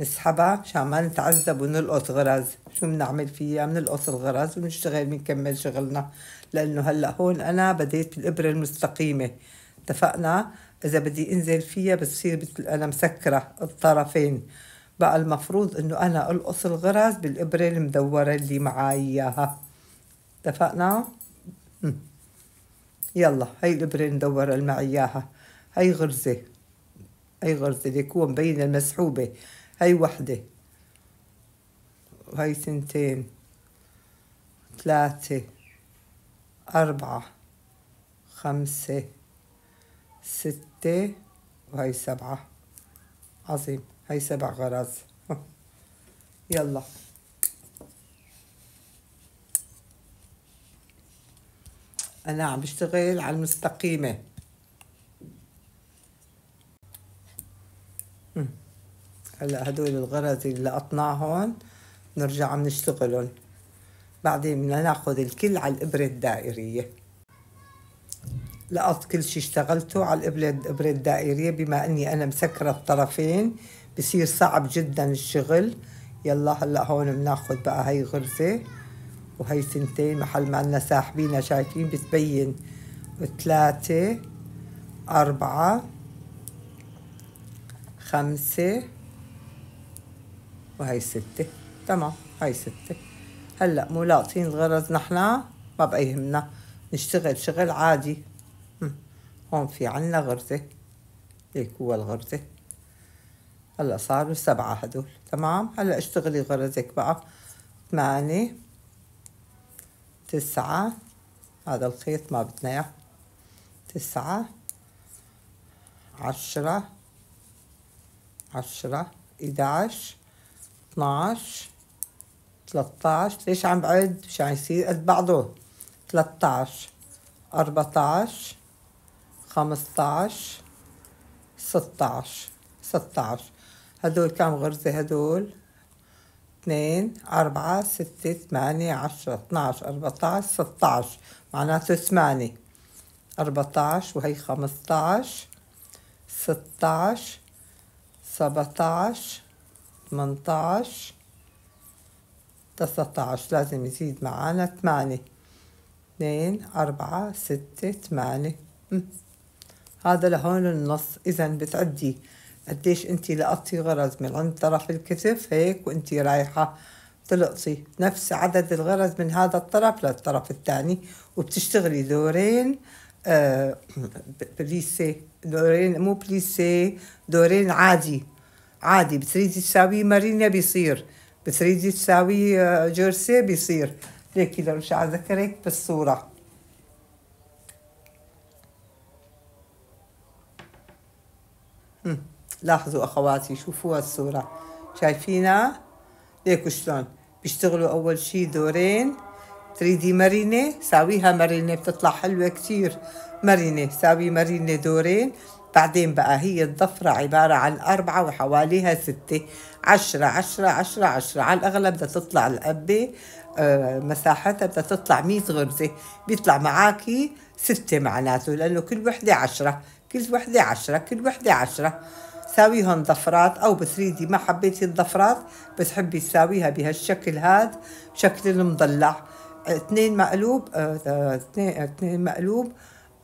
نسحبها مشان ما نتعذب ونلقط غرز شو بنعمل فيها بنلقط الغرز ونشتغل بنكمل شغلنا لانه هلا هون انا بديت بالابره المستقيمه اتفقنا اذا بدي انزل فيها بتصير مثل انا مسكره الطرفين بقى المفروض انه انا القص الغرز بالابره المدوره اللي معاي اياها اتفقنا يلا هاي الابره المدوره اللي معي اياها هاي غرزه هاي غرزة ديكور مبينة المسحوبة هاي وحدة وهاي تنتين ثلاثة أربعة خمسة ستة وهي سبعة عظيم هاي سبع غرز يلا أنا عم بشتغل على المستقيمة هلا هدول الغرز اللي قطناهم نرجع بنشتغلهم بعدين بدنا ناخد الكل على الإبرة الدائرية لقط كل شي اشتغلته على الإبرة الدائرية بما أني أنا مسكرة الطرفين بصير صعب جدا الشغل يلا هلا هون بناخد بقى هاي غرزة وهي سنتين محل ما عنا ساحبينها شايفين بتبين ثلاثة أربعة خمسة وهي ستة تمام هاي ستة هلأ مو لاقطين الغرض نحنا ما بقى يهمنا نشتغل شغل عادي هون في عنا غرزة هيك هو الغرزة هلأ صاروا سبعة هدول تمام هلأ اشتغلي غرزك بقى ثمانية تسعة هذا الخيط ما بدنا اياه تسعة عشرة عشرة إداعش 12 13 ليش عم بعد مش عم يصير قد بعضه 13 14 15 16 16 هدول كم غرزة هدول اثنين أربعة ستة ثمانية عشرة 12 14 16 معناته 8 14 وهي 15 16 17 تمنتعش تسعتعش لازم يزيد معانا تمانية اثنين أربعة ستة تمانية هذا لهون النص إذا بتعدي قديش انتي لقطتي غرز من عند طرف الكتف هيك وانتي رايحة تلقطي نفس عدد الغرز من هذا الطرف للطرف الثاني وبتشتغلي دورين آه بليسي دورين مو بليسي دورين عادي عادي بتريدي تساوي مارينا بيصير بتريدي تساوي آه، جيرسي بيصير ليك لو مش عذكرك بالصوره لاحظوا اخواتي شوفوا الصوره شايفينها ليكوا شلون بيشتغلوا اول شي دورين تريدي مرينه ساويها مرينه بتطلع حلوه كتير مرينه ساوي مرينه دورين بعدين بقى هي الضفرة عبارة عن أربعة وحواليها ستة عشرة عشرة عشرة عشرة على الأغلب بدها تطلع القبة آه، مساحتها بدها تطلع مية غرزة بيطلع معاكي ستة معناته لأنه كل وحدة عشرة كل وحدة عشرة كل وحدة عشرة ساويهم ضفرات أو بتريدي ما حبيتي الضفرات بتحبي تساويها بهالشكل هاد شكل المضلع اثنين مقلوب آه، آه، اثنين, اثنين مقلوب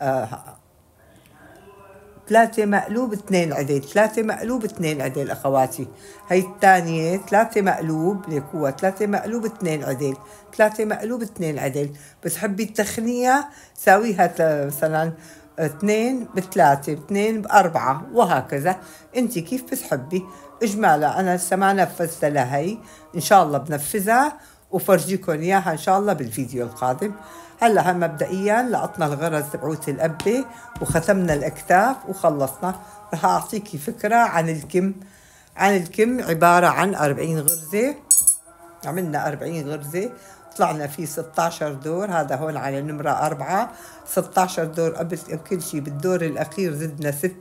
اه ثلاثة مقلوب اثنين عدل ثلاثة مقلوب اثنين عدل أخواتي هي الثانية ثلاثة مقلوب ليك هو ثلاثة مقلوب اثنين عدل ثلاثة مقلوب اثنين عدل بتحبي التخنية ساويها مثلا اثنين بثلاثة اثنين بأربعة وهكذا انت كيف بتحبي اجمالا انا لسه ما نفذتها لهي ان شاء الله بنفذها وفرجيكم اياها ان شاء الله بالفيديو القادم هلا هم مبدئيا لقطنا الغرز تبعوت القبة وختمنا الأكتاف وخلصنا رح أعطيكي فكرة عن الكم عن الكم عبارة عن 40 غرزة عملنا 40 غرزة طلعنا فيه 16 دور هذا هون على نمرة 4 16 دور قبل كل شيء بالدور الأخير زدنا 6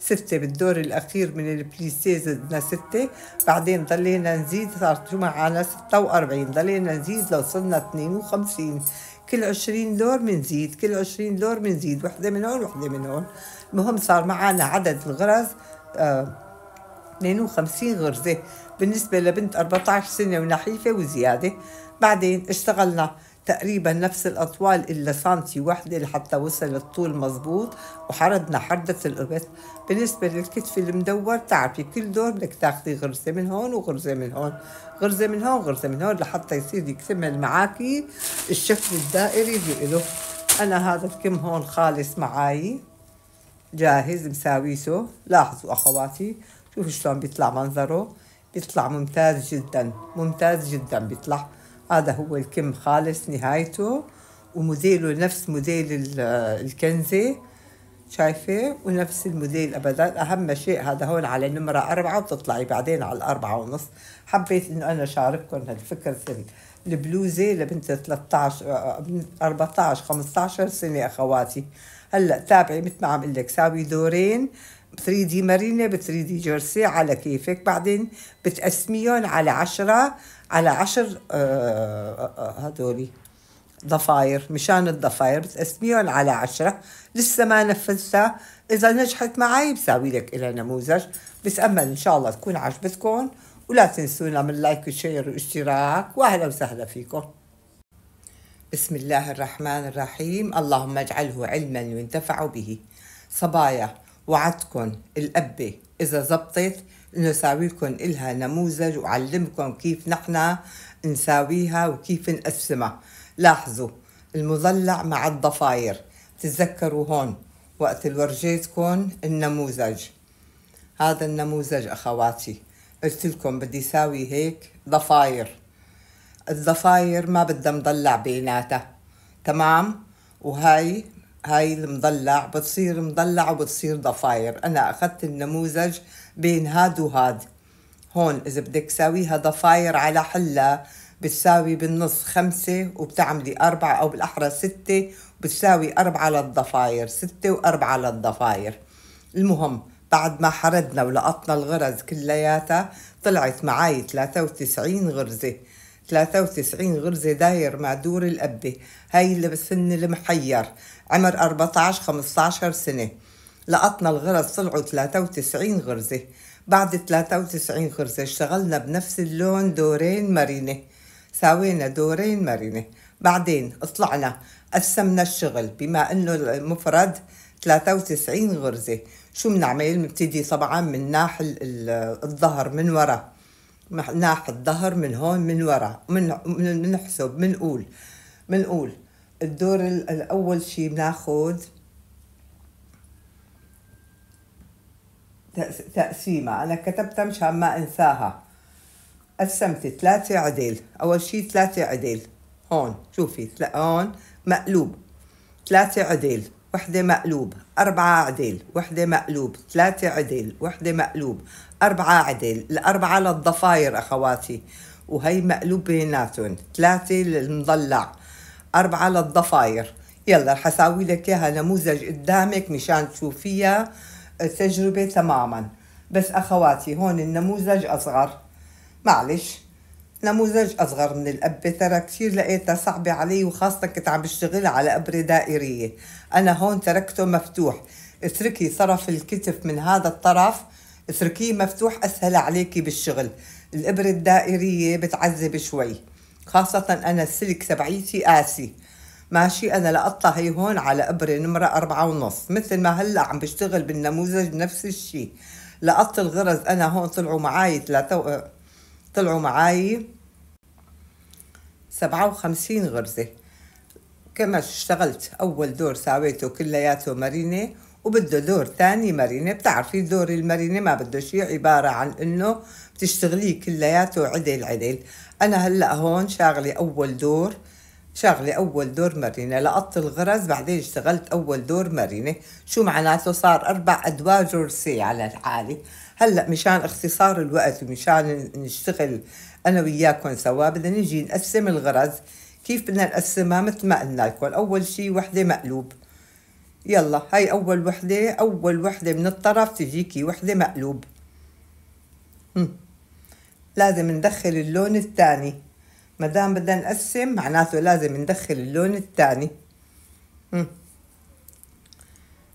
ستة بالدور الأخير من البليسيه زدنا ستة بعدين ضلينا نزيد صارت شو معنا ستة وأربعين ضلينا نزيد لوصلنا اثنين وخمسين كل 20 دور بنزيد كل 20 لور بنزيد وحده من هون وحده من هون المهم صار معنا عدد الغرز 52 آه، غرزه بالنسبه لبنت 14 سنه ونحيفه وزياده بعدين اشتغلنا تقريبا نفس الأطوال إلا سنتي وحده لحتى وصل الطول مزبوط وحردنا حردة القبس بالنسبة للكتف المدور تعرفي كل دور بدك تاخذي غرزة من هون وغرزة من هون غرزة من هون غرزة من هون لحتى يصير يكتمل معاكي الشكل الدائري اللي له أنا هذا الكم هون خالص معاي جاهز مساويسه لاحظوا أخواتي شوفوا شلون بيطلع منظره بيطلع ممتاز جدا ممتاز جدا بيطلع هذا هو الكم خالص نهايته وموديله نفس موديل الكنزة شايفة ونفس الموديل أبدا أهم شيء هذا هون على نمرة أربعة وبتطلعي بعدين على الأربعة ونص حبيت إنه أنا شارككم هالفكرة البلوزة لبنت 13 14 15 سنة أخواتي هلا تابعي مثل ما عم اقول لك ساوي دورين 3 دي مارينا ب 3 دي جيرسي على كيفك بعدين بتقسميهم على 10 على عشر آه، آه، آه، هذولي ضفاير مشان الضفاير بتقسميهم على عشرة لسه ما نفذتها إذا نجحت معي بساوي لك إلى نموذج بتأمل إن شاء الله تكون عجبتكم ولا تنسونا من لايك وشير واشتراك وأهلا وسهلا فيكم بسم الله الرحمن الرحيم اللهم اجعله علما ينتفع به صبايا وعدكم الأبة إذا زبطت نساوي لكم إلها نموذج وعلمكم كيف نحن نساويها وكيف نقسمها لاحظوا المضلع مع الضفاير تتذكروا هون وقت ورجيتكم النموذج هذا النموذج أخواتي قلت لكم بدي ساوي هيك ضفاير الضفاير ما بدها مضلع بيناتها تمام وهاي هاي المضلع بتصير مضلع وبتصير ضفاير أنا أخذت النموذج بين هاد وهاد هون إذا بدك تساويها ضفاير على حلة بتساوي بالنص خمسة وبتعملي أربعة أو بالأحرى ستة بتساوي أربعة للضفاير ستة وأربعة للضفاير المهم بعد ما حردنا ولقطنا الغرز كلياتها طلعت معاي 93 غرزة 93 غرزة داير مع دور الأبة هاي اللي بسن المحير عمر 14 15 سنة لقطنا الغرز طلعوا 93 غرزة بعد 93 غرزة اشتغلنا بنفس اللون دورين مرينة ساوينا دورين مرينة بعدين طلعنا قسمنا الشغل بما انه المفرد 93 غرزة شو بنعمل بنبتدي طبعا من ناحل الظهر من ورا ناح الظهر من هون من ورا من بنحسب بنقول بنقول الدور الاول شي بناخذ تقسيمة أنا كتبتها مشان ما أنساها قسمت ثلاثة عدل أول شي ثلاثة عدل هون شوفي هون مقلوب ثلاثة عدل وحدة مقلوب أربعة عدل وحدة مقلوب ثلاثة عدل وحدة مقلوب أربعة عدل الأربعة للضفاير أخواتي وهي مقلوب بيناتهم ثلاثة للمضلع أربعة للضفاير يلا رح أساوي لك إياها نموذج قدامك مشان تشوفيها تجربة تماما بس أخواتي هون النموذج أصغر معلش نموذج أصغر من الأب ترى كثير لقيتها صعبة علي وخاصة كنت عم بشتغل على أبرة دائرية أنا هون تركته مفتوح اتركي طرف الكتف من هذا الطرف اتركيه مفتوح أسهل عليكي بالشغل الإبرة الدائرية بتعذب شوي خاصة أنا السلك تبعيتي قاسي ماشي أنا لقطة هي هون على إبرة نمرة أربعة ونص مثل ما هلأ عم بشتغل بالنموذج نفس الشي لقط الغرز أنا هون طلعوا معاي ثلاثة طلعوا معاي سبعة وخمسين غرزة كما اشتغلت أول دور ساويته كلياته مرينة وبده دور ثاني مرينة بتعرفي دور المرينة ما بده شيء عبارة عن إنه بتشتغليه كلياته عدل عدل أنا هلأ هون شاغلة أول دور شاغلة أول دور مرينة لقطت الغرز بعدين اشتغلت أول دور مرينة شو معناته صار أربع أدوار جرسي على حالي هلا مشان اختصار الوقت ومشان نشتغل انا وياكم سوا بدنا نجي نقسم الغرز كيف بدنا نقسمها مثل ما قلنا لكم اول شيء وحده مقلوب يلا هاي اول وحده اول وحده من الطرف تجيكي وحده مقلوب م. لازم ندخل اللون الثاني ما دام بدنا نقسم معناته لازم ندخل اللون الثاني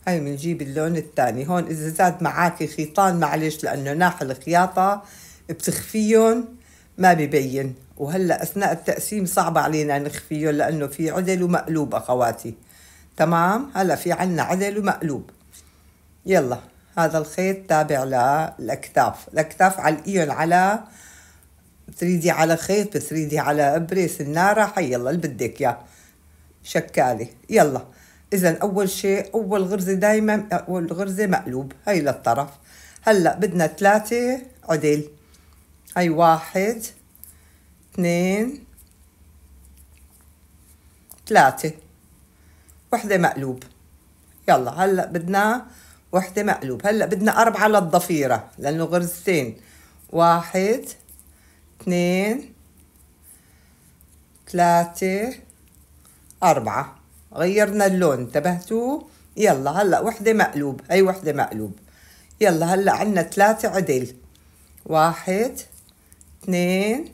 هاي بنجيب اللون الثاني هون اذا زاد معاكي خيطان معلش لانه ناح الخياطه بتخفيهم ما ببين وهلا اثناء التقسيم صعب علينا نخفيهم لانه في عدل ومقلوب اخواتي تمام هلا في عنا عدل ومقلوب يلا هذا الخيط تابع للاكتاف الاكتاف علقيهم على بتريدي على خيط بتريدي على ابره سناره حي يلا اللي بدك اياه شكاله يلا إذا أول شيء أول غرزة دايما أول غرزة مقلوب هي للطرف هلأ بدنا ثلاثة عدل هي واحد اثنين ثلاثة وحدة مقلوب يلا هلأ بدنا وحدة مقلوب هلأ بدنا أربعة للضفيرة لأنه غرزتين واحد اثنين ثلاثة أربعة غيرنا اللون انتبهتوا يلا هلا وحده مقلوب هي وحده مقلوب يلا هلا عنا ثلاثة عدل واحد اثنين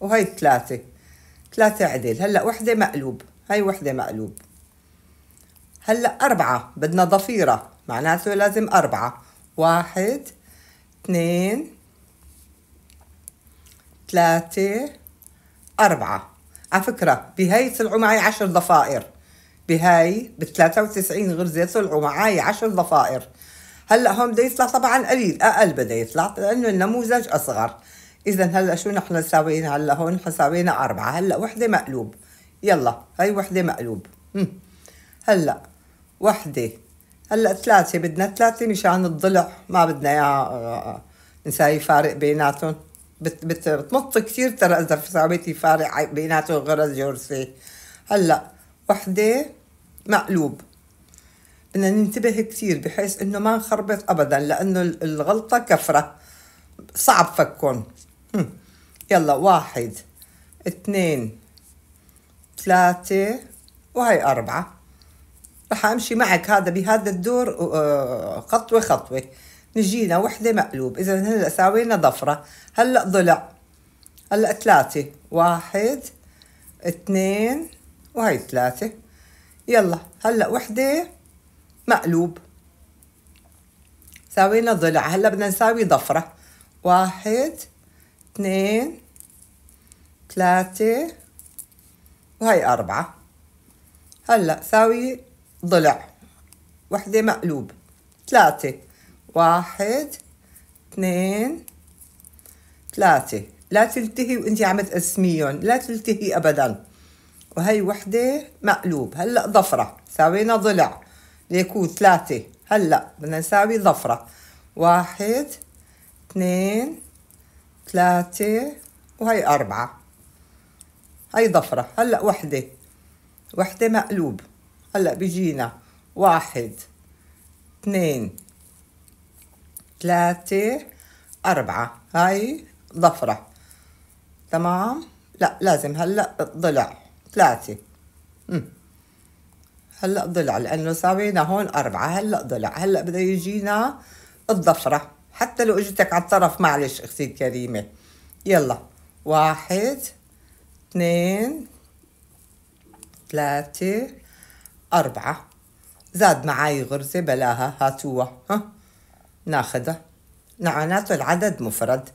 وهي ثلاثة ثلاثة عدل هلا وحده مقلوب هي وحده مقلوب هلا أربعة بدنا ضفيرة معناته لازم أربعة واحد اثنين ثلاثة أربعة على فكرة بهي طلعوا معي عشر ضفائر بهاي ب 93 غرزة طلعوا معي 10 ضفائر هلا هون بده يطلع طبعا قليل اقل بده يطلع لانه النموذج اصغر اذا هلا شو نحن ساويين هلا هون نحن ساوينا اربعة هلا وحدة مقلوب يلا هاي وحدة مقلوب هم. هلا وحدة هلا ثلاثة بدنا ثلاثة مشان الضلع ما بدنا يا آه، آه، نساوي فارق بيناتهم بت بت بتمط كثير ترى اذا سويتي فارق بيناتهم غرز جورسي هلا وحدة مقلوب بدنا ننتبه كثير بحيث انه ما نخربط ابدا لانه الغلطه كفره صعب فكهم يلا واحد اثنين ثلاثة وهي أربعة رح أمشي معك هذا بهذا الدور آه، خطوة خطوة نجينا وحدة مقلوب إذا هلا ساوينا ضفرة هلا ضلع هلا ثلاثة واحد اثنين وهي ثلاثة يلا هلا وحده مقلوب ساوينا ضلع هلا بدنا نساوي ضفرة واحد اثنين ثلاثة وهي أربعة هلا ساوي ضلع وحدة مقلوب ثلاثة واحد اثنين ثلاثة لا تلتهي وانتي عم تقسميهم لا تلتهي أبداً وهي وحدة مقلوب هلأ ضفرة ساوينا ضلع ليكون ثلاثة هلأ بدنا نساوي ضفرة واحد اثنين ثلاثة وهي أربعة هي ضفرة هلأ وحدة وحدة مقلوب هلأ بيجينا واحد اثنين ثلاثة أربعة هاي ضفرة تمام لا لازم هلأ ضلع ثلاثة هلا ضلع لأنه ساوينا هون أربعة هلا ضلع هلا بده يجينا الضفرة حتى لو اجتك على الطرف معلش أختي الكريمة يلا واحد اثنين ثلاثة أربعة زاد معاي غرزة بلاها هاتوها ها ناخدها معناته العدد مفرد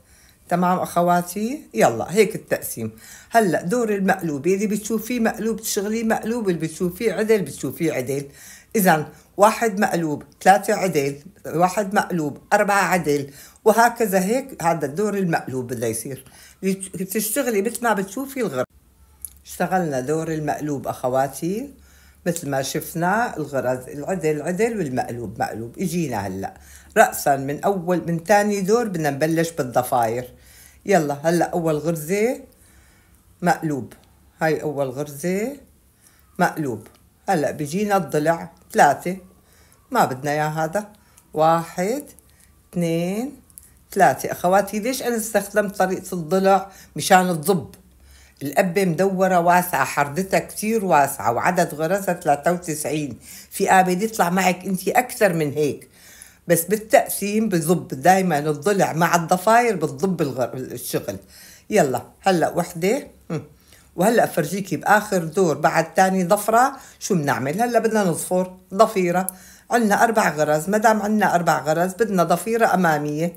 تمام اخواتي يلا هيك التقسيم هلا دور المقلوبه اللي بتشوفيه مقلوب تشغليه مقلوب اللي بتشوفيه عدل بتشوفيه عدل اذا واحد مقلوب ثلاثة عدل واحد مقلوب أربعة عدل وهكذا هيك هذا الدور المقلوب بده يصير بتشتغلي مثل ما بتشوفي الغرض اشتغلنا دور المقلوب أخواتي مثل ما شفنا الغرض العدل عدل والمقلوب مقلوب اجينا هلأ رأسا من أول من تاني دور بدنا نبلش بالضفاير يلا هلأ أول غرزة مقلوب هاي أول غرزة مقلوب هلأ بيجينا الضلع ثلاثة ما بدنا يا هذا واحد اثنين ثلاثة أخواتي ليش أنا استخدمت طريقة الضلع مشان الضب القبة مدورة واسعة حردتها كثير واسعة وعدد غرزها 93 في قابل يطلع معك أنت أكثر من هيك بس بالتقسيم بضب دايما الضلع مع الضفاير بتضب الشغل يلا هلا وحده وهلا فرجيكي باخر دور بعد ثاني ضفره شو بنعمل هلا بدنا نظفر ضفيره عندنا اربع غرز ما دام عندنا اربع غرز بدنا ضفيره اماميه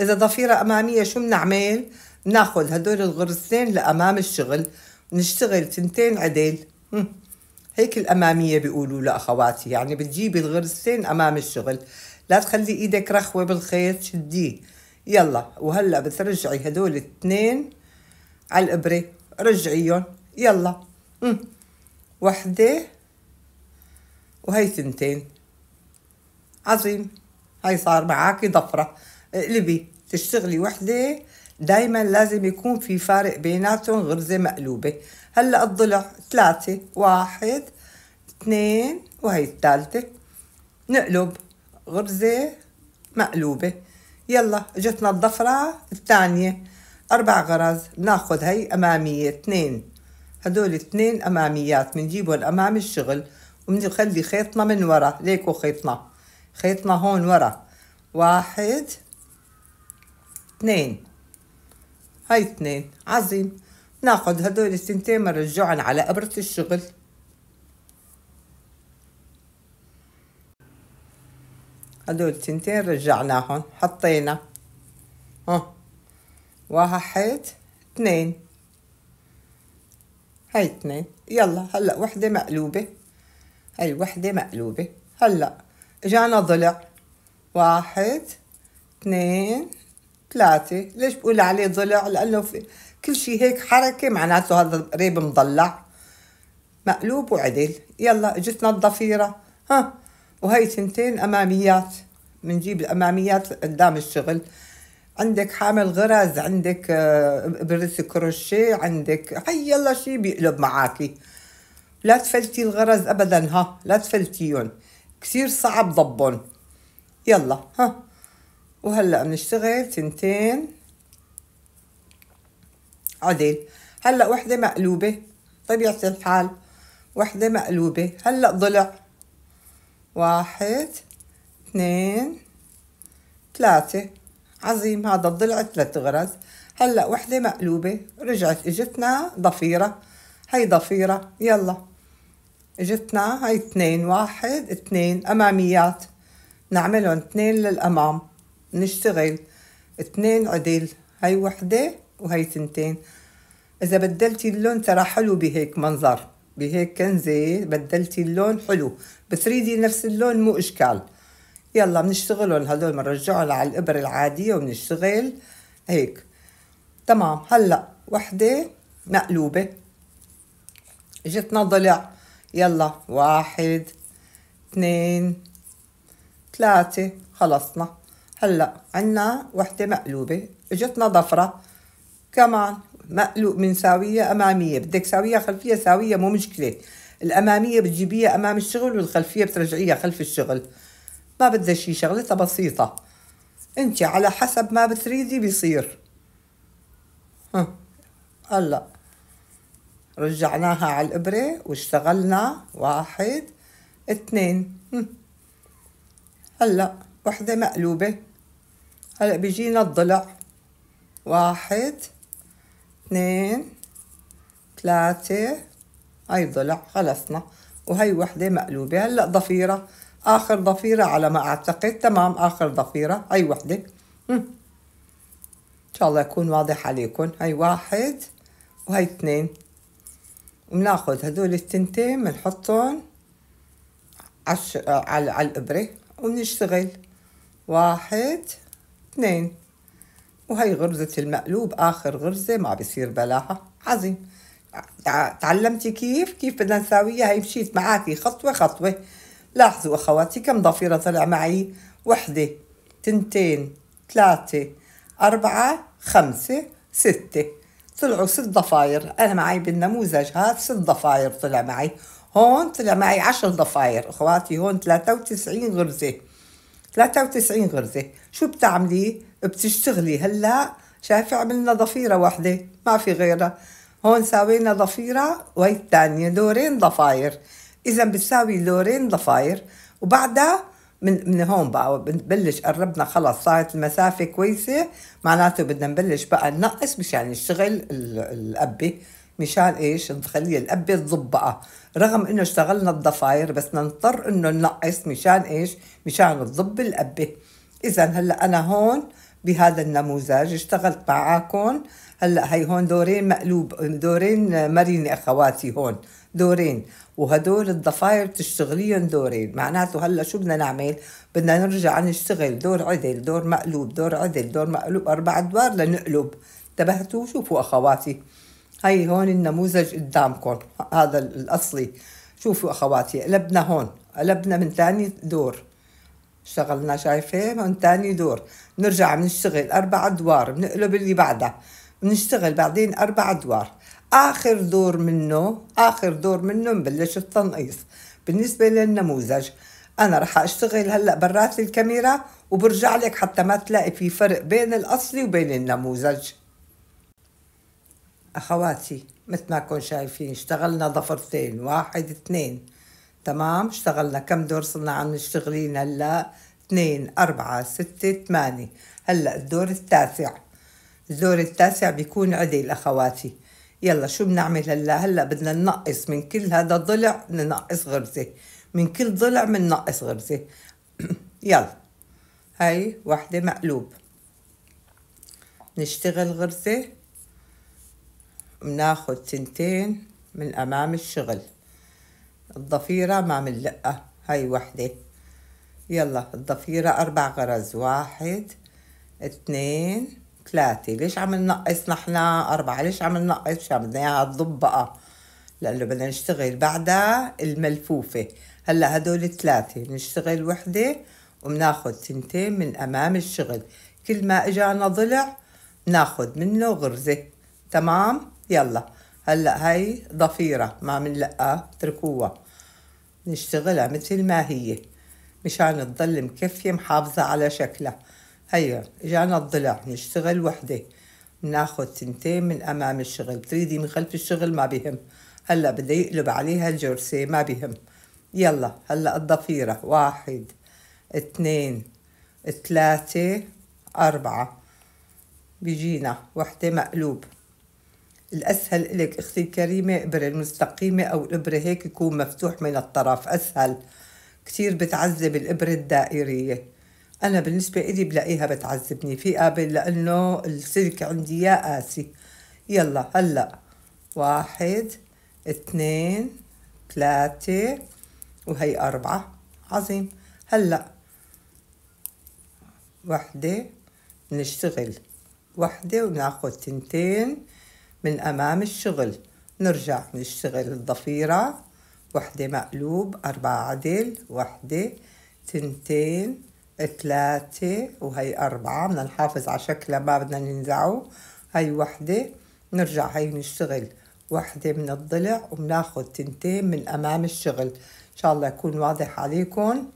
اذا ضفيره اماميه شو بنعمل بناخذ هدول الغرزتين لامام الشغل نشتغل تنتين عدل هيك الاماميه بيقولوا لاخواتي يعني بتجيبي الغرزتين امام الشغل لا تخلي ايدك رخوة بالخيط شديه يلا وهلا بترجعي هدول التنين على الابرة رجعيهم يلا مم. وحدة وهي ثنتين عظيم هاي صار معاكي ضفرة اقلبي تشتغلي وحدة دايما لازم يكون في فارق بيناتهم غرزة مقلوبة هلا الضلع ثلاثة واحد اثنين وهي الثالثة نقلب غرزة مقلوبة يلا جتنا الضفرة الثانية أربع غرز بناخد هي أمامية اثنين هدول اثنين أماميات بنجيبهم أمام الشغل وبنخلي خيطنا من ورا ليكو خيطنا خيطنا هون ورا واحد اثنين هاي اثنين عظيم ناخد هدول السنتين بنرجعن على إبرة الشغل هدول التنتين رجعناهم حطينا ها واحد اثنين هاي اثنين يلا هلا وحدة مقلوبة هاي وحدة مقلوبة هلا اجانا ضلع واحد اثنين ثلاثة ليش بقول عليه ضلع لأنه في كل شيء هيك حركة معناته هذا قريب مضلع مقلوب وعدل يلا اجتنا الضفيرة ها وهي تنتين أماميات بنجيب الأماميات قدام الشغل عندك حامل غرز عندك آه، برس كروشيه عندك هي يلا شي بيقلب معاكي لا تفلتي الغرز ابدا ها لا تفلتيهم كثير صعب ضبهم يلا ها وهلا بنشتغل تنتين عدل هلا وحده مقلوبه طبيعه الحال وحده مقلوبه هلا ضلع واحد اثنين ثلاثة عظيم هذا الضلع ثلاث غرز هلأ وحدة مقلوبة رجعت اجتنا ضفيرة هي ضفيرة يلا اجتنا هي اثنين واحد اثنين أماميات نعملهم اثنين للأمام نشتغل اثنين عدل هي وحدة وهي تنتين إذا بدلتي اللون ترى حلو بهيك منظر بهيك كنزة بدلتي اللون حلو بتريدي نفس اللون مو إشكال يلا بنشتغلهم هدول بنرجعهم على الإبرة العادية وبنشتغل هيك تمام هلأ وحدة مقلوبة اجتنا ضلع يلا واحد اثنين ثلاثة خلصنا هلأ عنا وحدة مقلوبة اجتنا ضفرة كمان مقلوب من ساوية أمامية بدك ساوية خلفية ساوية مو مشكلة الأمامية بتجيبيها أمام الشغل والخلفية بترجعيها خلف الشغل ما بدها شي شغلتها بسيطة انت على حسب ما بتريدي بيصير ها هلا رجعناها على الإبرة واشتغلنا واحد اثنين هلا وحدة مقلوبة هلا بيجينا الضلع واحد اثنين ثلاثة هاي ضلع خلصنا وهي وحدة مقلوبة هلأ ضفيرة آخر ضفيرة على ما أعتقد تمام آخر ضفيرة هاي وحدة إن شاء الله يكون واضح عليكم هاي واحد وهي اثنين وبناخد هدول التنتين بنحطهم على... على الإبرة ونشتغل واحد اثنين وهي غرزة المقلوب آخر غرزة ما بصير بلاها عظيم تعلمتي كيف كيف بدنا نساويها هي مشيت معاكي خطوة خطوة لاحظوا أخواتي كم ضفيرة طلع معي وحدة تنتين ثلاثة أربعة خمسة ستة طلعوا ست ضفاير أنا معي بالنموذج هذا ست ضفاير طلع معي هون طلع معي عشر ضفاير أخواتي هون 93 غرزة 93 غرزة شو بتعملي بتشتغلي هلا شايفة عملنا ضفيرة واحدة ما في غيرها هون ساوينا ضفيرة وهي الثانية دورين ضفاير إذا بتساوي دورين ضفاير وبعدها من من هون بقى بنبلش قربنا خلص صارت المسافة كويسة معناته بدنا نبلش بقى ننقص مشان نشتغل القبة مشان ايش نخلي القبة تضب بقى رغم انه اشتغلنا الضفاير بس نضطر انه ننقص مشان ايش مشان تضب القبة اذا هلا انا هون بهذا النموذج اشتغلت معاكم هلا هي هون دورين مقلوب دورين مرنه اخواتي هون دورين وهدول الضفاير بتشتغليهم دورين معناته هلا شو بدنا نعمل بدنا نرجع نشتغل دور عدل دور مقلوب دور عدل دور مقلوب اربع ادوار لنقلب انتبهتوا شوفوا اخواتي هي هون النموذج قدامكم هذا الاصلي شوفوا اخواتي قلبنا هون قلبنا من ثاني دور اشتغلنا شايفه من ثاني دور بنرجع بنشتغل أربع أدوار بنقلب اللي بعدها بنشتغل بعدين أربع أدوار آخر دور منه آخر دور منه نبلش التنقيص بالنسبة للنموذج أنا رح أشتغل هلأ برات الكاميرا وبرجع لك حتى ما تلاقي في فرق بين الأصلي وبين النموذج أخواتي مثل ما كون شايفين اشتغلنا ضفرتين واحد اثنين تمام اشتغلنا كم دور صرنا عم نشتغلين هلأ اثنين أربعة ستة ثمانية هلأ الدور التاسع الدور التاسع بيكون عدل أخواتي يلا شو بنعمل هلا هلا بدنا ننقص من كل هذا ضلع ننقص غرزة من كل ضلع بننقص غرزة يلا هاي واحدة مقلوب نشتغل غرزة بناخد تنتين من أمام الشغل الضفيرة ما منلقها هاي وحدة يلا الضفيرة أربع غرز واحد اتنين تلاتة ليش عم ننقص نحنا أربعة ليش عم ننقص شو بدنا إياها تضب بقى لأنه بدنا نشتغل بعدها الملفوفة هلا هدول التلاتة بنشتغل وحدة وبناخد تنتين من أمام الشغل كل ما إجانا ضلع بناخد منه غرزة تمام يلا هلا هاي ضفيرة ما بنلقاها اتركوها نشتغلها مثل ما هي مشان تضل مكفية محافظة على شكلها هيا اجانا الضلع نشتغل وحدة بناخد تنتين من أمام الشغل تريدي من خلف الشغل ما بهم هلا بده يقلب عليها الجرسي ما بهم يلا هلا الضفيرة واحد اثنين ثلاثة أربعة بيجينا وحدة مقلوب الأسهل إلك أختي الكريمة إبرة المستقيمة أو إبرة هيك يكون مفتوح من الطرف أسهل كتير بتعذب الإبرة الدائرية أنا بالنسبة إلي بلاقيها بتعذبني في قابل لأنه السلك عندي يا قاسي يلا هلأ واحد اثنين ثلاثة وهي أربعة عظيم هلأ وحدة بنشتغل وحدة وناخد تنتين من أمام الشغل نرجع نشتغل الضفيرة وحدة مقلوب أربعة عدل وحدة تنتين تلاتة وهي أربعة بدنا نحافظ على شكلها ما بدنا ننزعه هي وحدة نرجع هي نشتغل وحدة من الضلع وبناخد تنتين من أمام الشغل إن شاء الله يكون واضح عليكم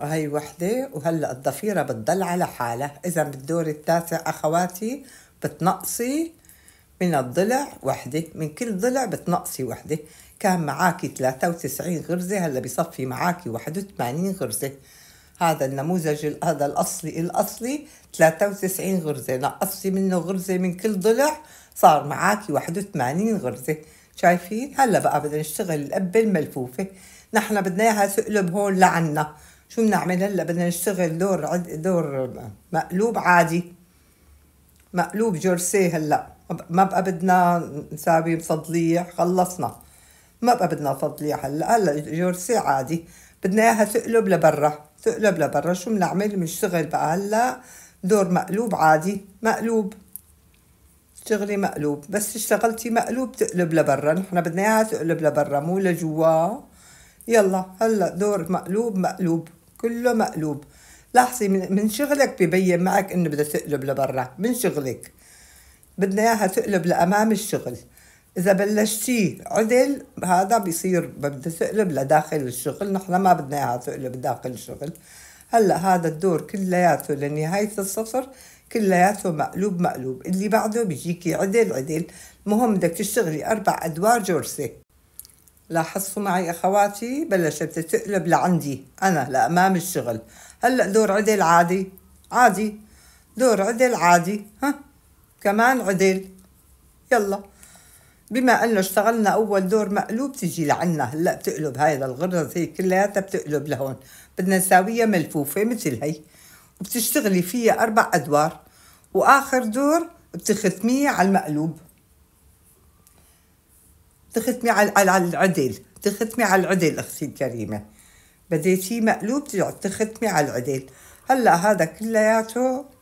وهي وحدة وهلأ الضفيرة بتضل على حالها إذا بالدور التاسع أخواتي بتنقصي من الضلع وحدة من كل ضلع بتنقصي وحدة كان معاكي 93 غرزة هلا بصفي معاكي 81 غرزة هذا النموذج هذا الأصلي الأصلي 93 غرزة نقصتي منه غرزة من كل ضلع صار معاكي 81 غرزة شايفين هلا بقى بدنا نشتغل القبة الملفوفة نحن بدنا اياها تقلب هون لعنا شو بنعمل هلا بدنا نشتغل دور عد دور مقلوب عادي مقلوب جورسيه هلا ما بقى بدنا نساوي تضليع خلصنا ما بقى بدنا تضليع هلا هلا جورسي عادي بدنا اياها تقلب لبرا تقلب لبرا شو بنعمل بنشتغل بقى هلا دور مقلوب عادي مقلوب شغلي مقلوب بس اشتغلتي مقلوب تقلب لبرا نحن بدنا اياها تقلب لبرا مو لجوا يلا هلا دور مقلوب مقلوب كله مقلوب لاحظي من شغلك ببين معك انه بدها تقلب لبرا من شغلك بدنا اياها تقلب لامام الشغل اذا بلشتي عدل هذا بيصير بدها تقلب لداخل الشغل نحن ما بدنا اياها تقلب داخل الشغل هلا هذا الدور كلياته لنهايه الصفر كلياته مقلوب مقلوب اللي بعده بيجيكي عدل عدل المهم بدك تشتغلي اربع ادوار جرسه لاحظتوا معي اخواتي بلشت تقلب لعندي انا لامام الشغل هلا دور عدل عادي عادي دور عدل عادي ها كمان عدل يلا بما انه اشتغلنا اول دور مقلوب تجي لعنا هلا بتقلب هيدا الغرز هي كلياتها بتقلب لهون بدنا نساويها ملفوفه مثل هي وبتشتغلي فيها اربع ادوار واخر دور بتختميه على المقلوب بتختمي على العدل بتختمي على العدل اختي الكريمه بديتي مقلوب تختمي على العدل هلا هذا كلياته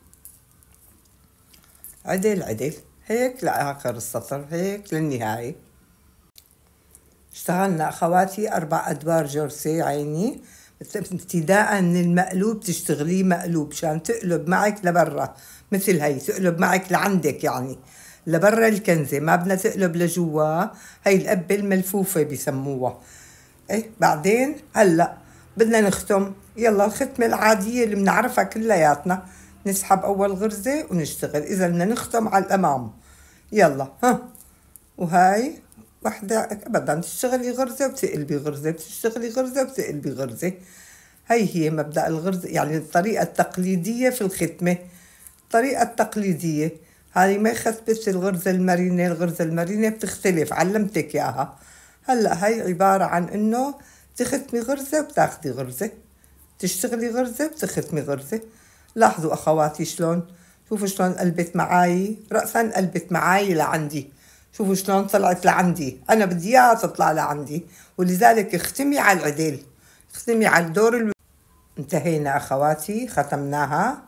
عدل عدل هيك لآخر السطر هيك للنهاية اشتغلنا أخواتي أربع أدوار جرسي عيني ابتداء من المقلوب تشتغليه مقلوب شان تقلب معك لبرا مثل هي تقلب معك لعندك يعني لبرا الكنزة ما بدنا تقلب لجوا هي القبة الملفوفة بسموها ايه بعدين هلأ بدنا نختم يلا الختمة العادية اللي بنعرفها كلياتنا نسحب أول غرزة ونشتغل إذا بدنا نختم على الأمام يلا ها وهاي وحدة أبدا تشتغلي غرزة وتقلبي غرزة بتشتغلي غرزة وتقلبي غرزة هاي هي مبدأ الغرزة يعني الطريقة التقليدية في الختمة الطريقة التقليدية هذه ما خثبت الغرزة المرينة الغرزة المرينة بتختلف علمتك إياها هلا هاي عبارة عن إنه تختمي غرزة بتاخدي غرزة تشتغلي غرزة بتختمي غرزة لاحظوا أخواتي شلون شوفوا شلون قلبت معاي رأسا قلبت معاي لعندي شوفوا شلون طلعت لعندي أنا بدي إياها تطلع لعندي ولذلك اختمي على العدل اختمي على الدور الو... انتهينا أخواتي ختمناها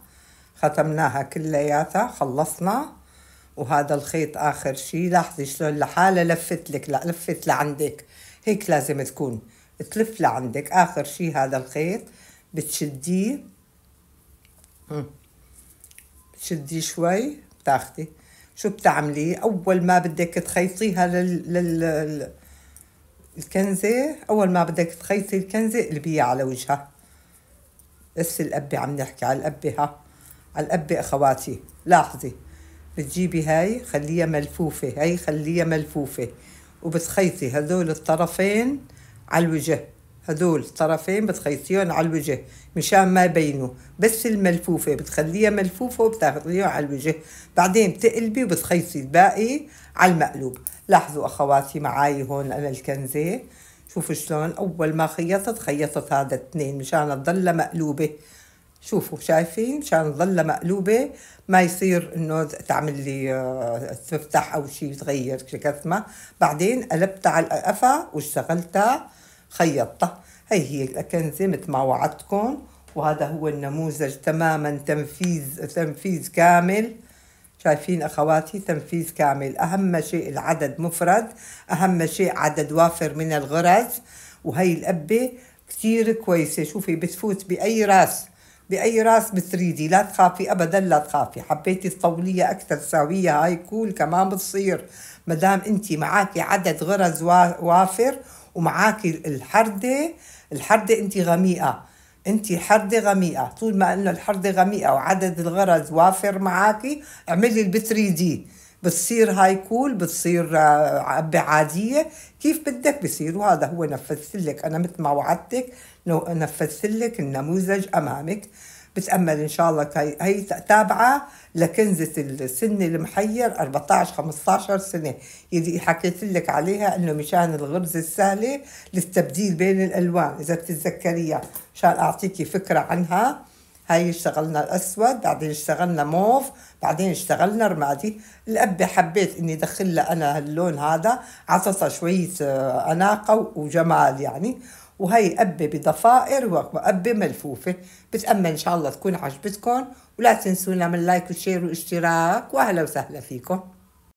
ختمناها كلياتها خلصنا وهذا الخيط آخر شيء لاحظي شلون لحالها لفت لك لا لفت لعندك هيك لازم تكون تلف لعندك آخر شيء هذا الخيط بتشديه شدي شوي بتاخدي شو بتعملي اول ما بدك تخيطيها لل, لل... الكنزة أول ما بدك تخيطي الكنزة قلبيها على وجهها بس القبة عم نحكي على القبة ها على القبة أخواتي لاحظي بتجيبي هاي خليها ملفوفة هاي خليها ملفوفة وبتخيطي هذول الطرفين على الوجه هذول الطرفين بتخيطيهم على الوجه مشان ما يبينوا بس الملفوفة بتخليها ملفوفة وبتاخذيها على الوجه بعدين بتقلبي وبتخيطي الباقي على المقلوب لاحظوا أخواتي معاي هون أنا الكنزة شوفوا شلون أول ما خيطت خيطت هذا اثنين مشان تضلها مقلوبة شوفوا شايفين مشان تضلها مقلوبة ما يصير انه تعمل لي آه، تفتح او شيء تغير كثمة بعدين قلبتها على القفا واشتغلتها خيطتها هي هي الكنزه مثل ما وعدتكم وهذا هو النموذج تماما تنفيذ تنفيذ كامل شايفين اخواتي تنفيذ كامل اهم شيء العدد مفرد اهم شيء عدد وافر من الغرز وهي القبه كثير كويسه شوفي بتفوت باي راس باي راس بتريدي لا تخافي ابدا لا تخافي حبيتي تطوليها اكثر تساويها هاي كول كمان بتصير مدام انت معاكي عدد غرز وافر ومعك الحردة الحردة أنت غميقة أنت حردة غميقة طول ما أنه الحردة غميقة وعدد الغرز وافر معك اعملي البتري 3 دي بتصير هاي كول بتصير آه، عبة عادية كيف بدك بصير وهذا هو نفذت لك أنا مثل ما وعدتك نفذت لك النموذج أمامك بتأمل إن شاء الله هي, تابعة لكنزة السن المحير 14 15 سنة يلي حكيت لك عليها إنه مشان الغرزة السهلة للتبديل بين الألوان إذا بتتذكريها مشان أعطيكي فكرة عنها هاي اشتغلنا الأسود بعدين اشتغلنا موف بعدين اشتغلنا رمادي الأبة حبيت إني أدخل لها أنا هاللون هذا عطتها شوية آه، أناقة وجمال يعني وهي قبة بضفائر وقبة ملفوفة بتأمل إن شاء الله تكون عجبتكم ولا تنسونا من لايك وشير واشتراك وأهلا وسهلا فيكم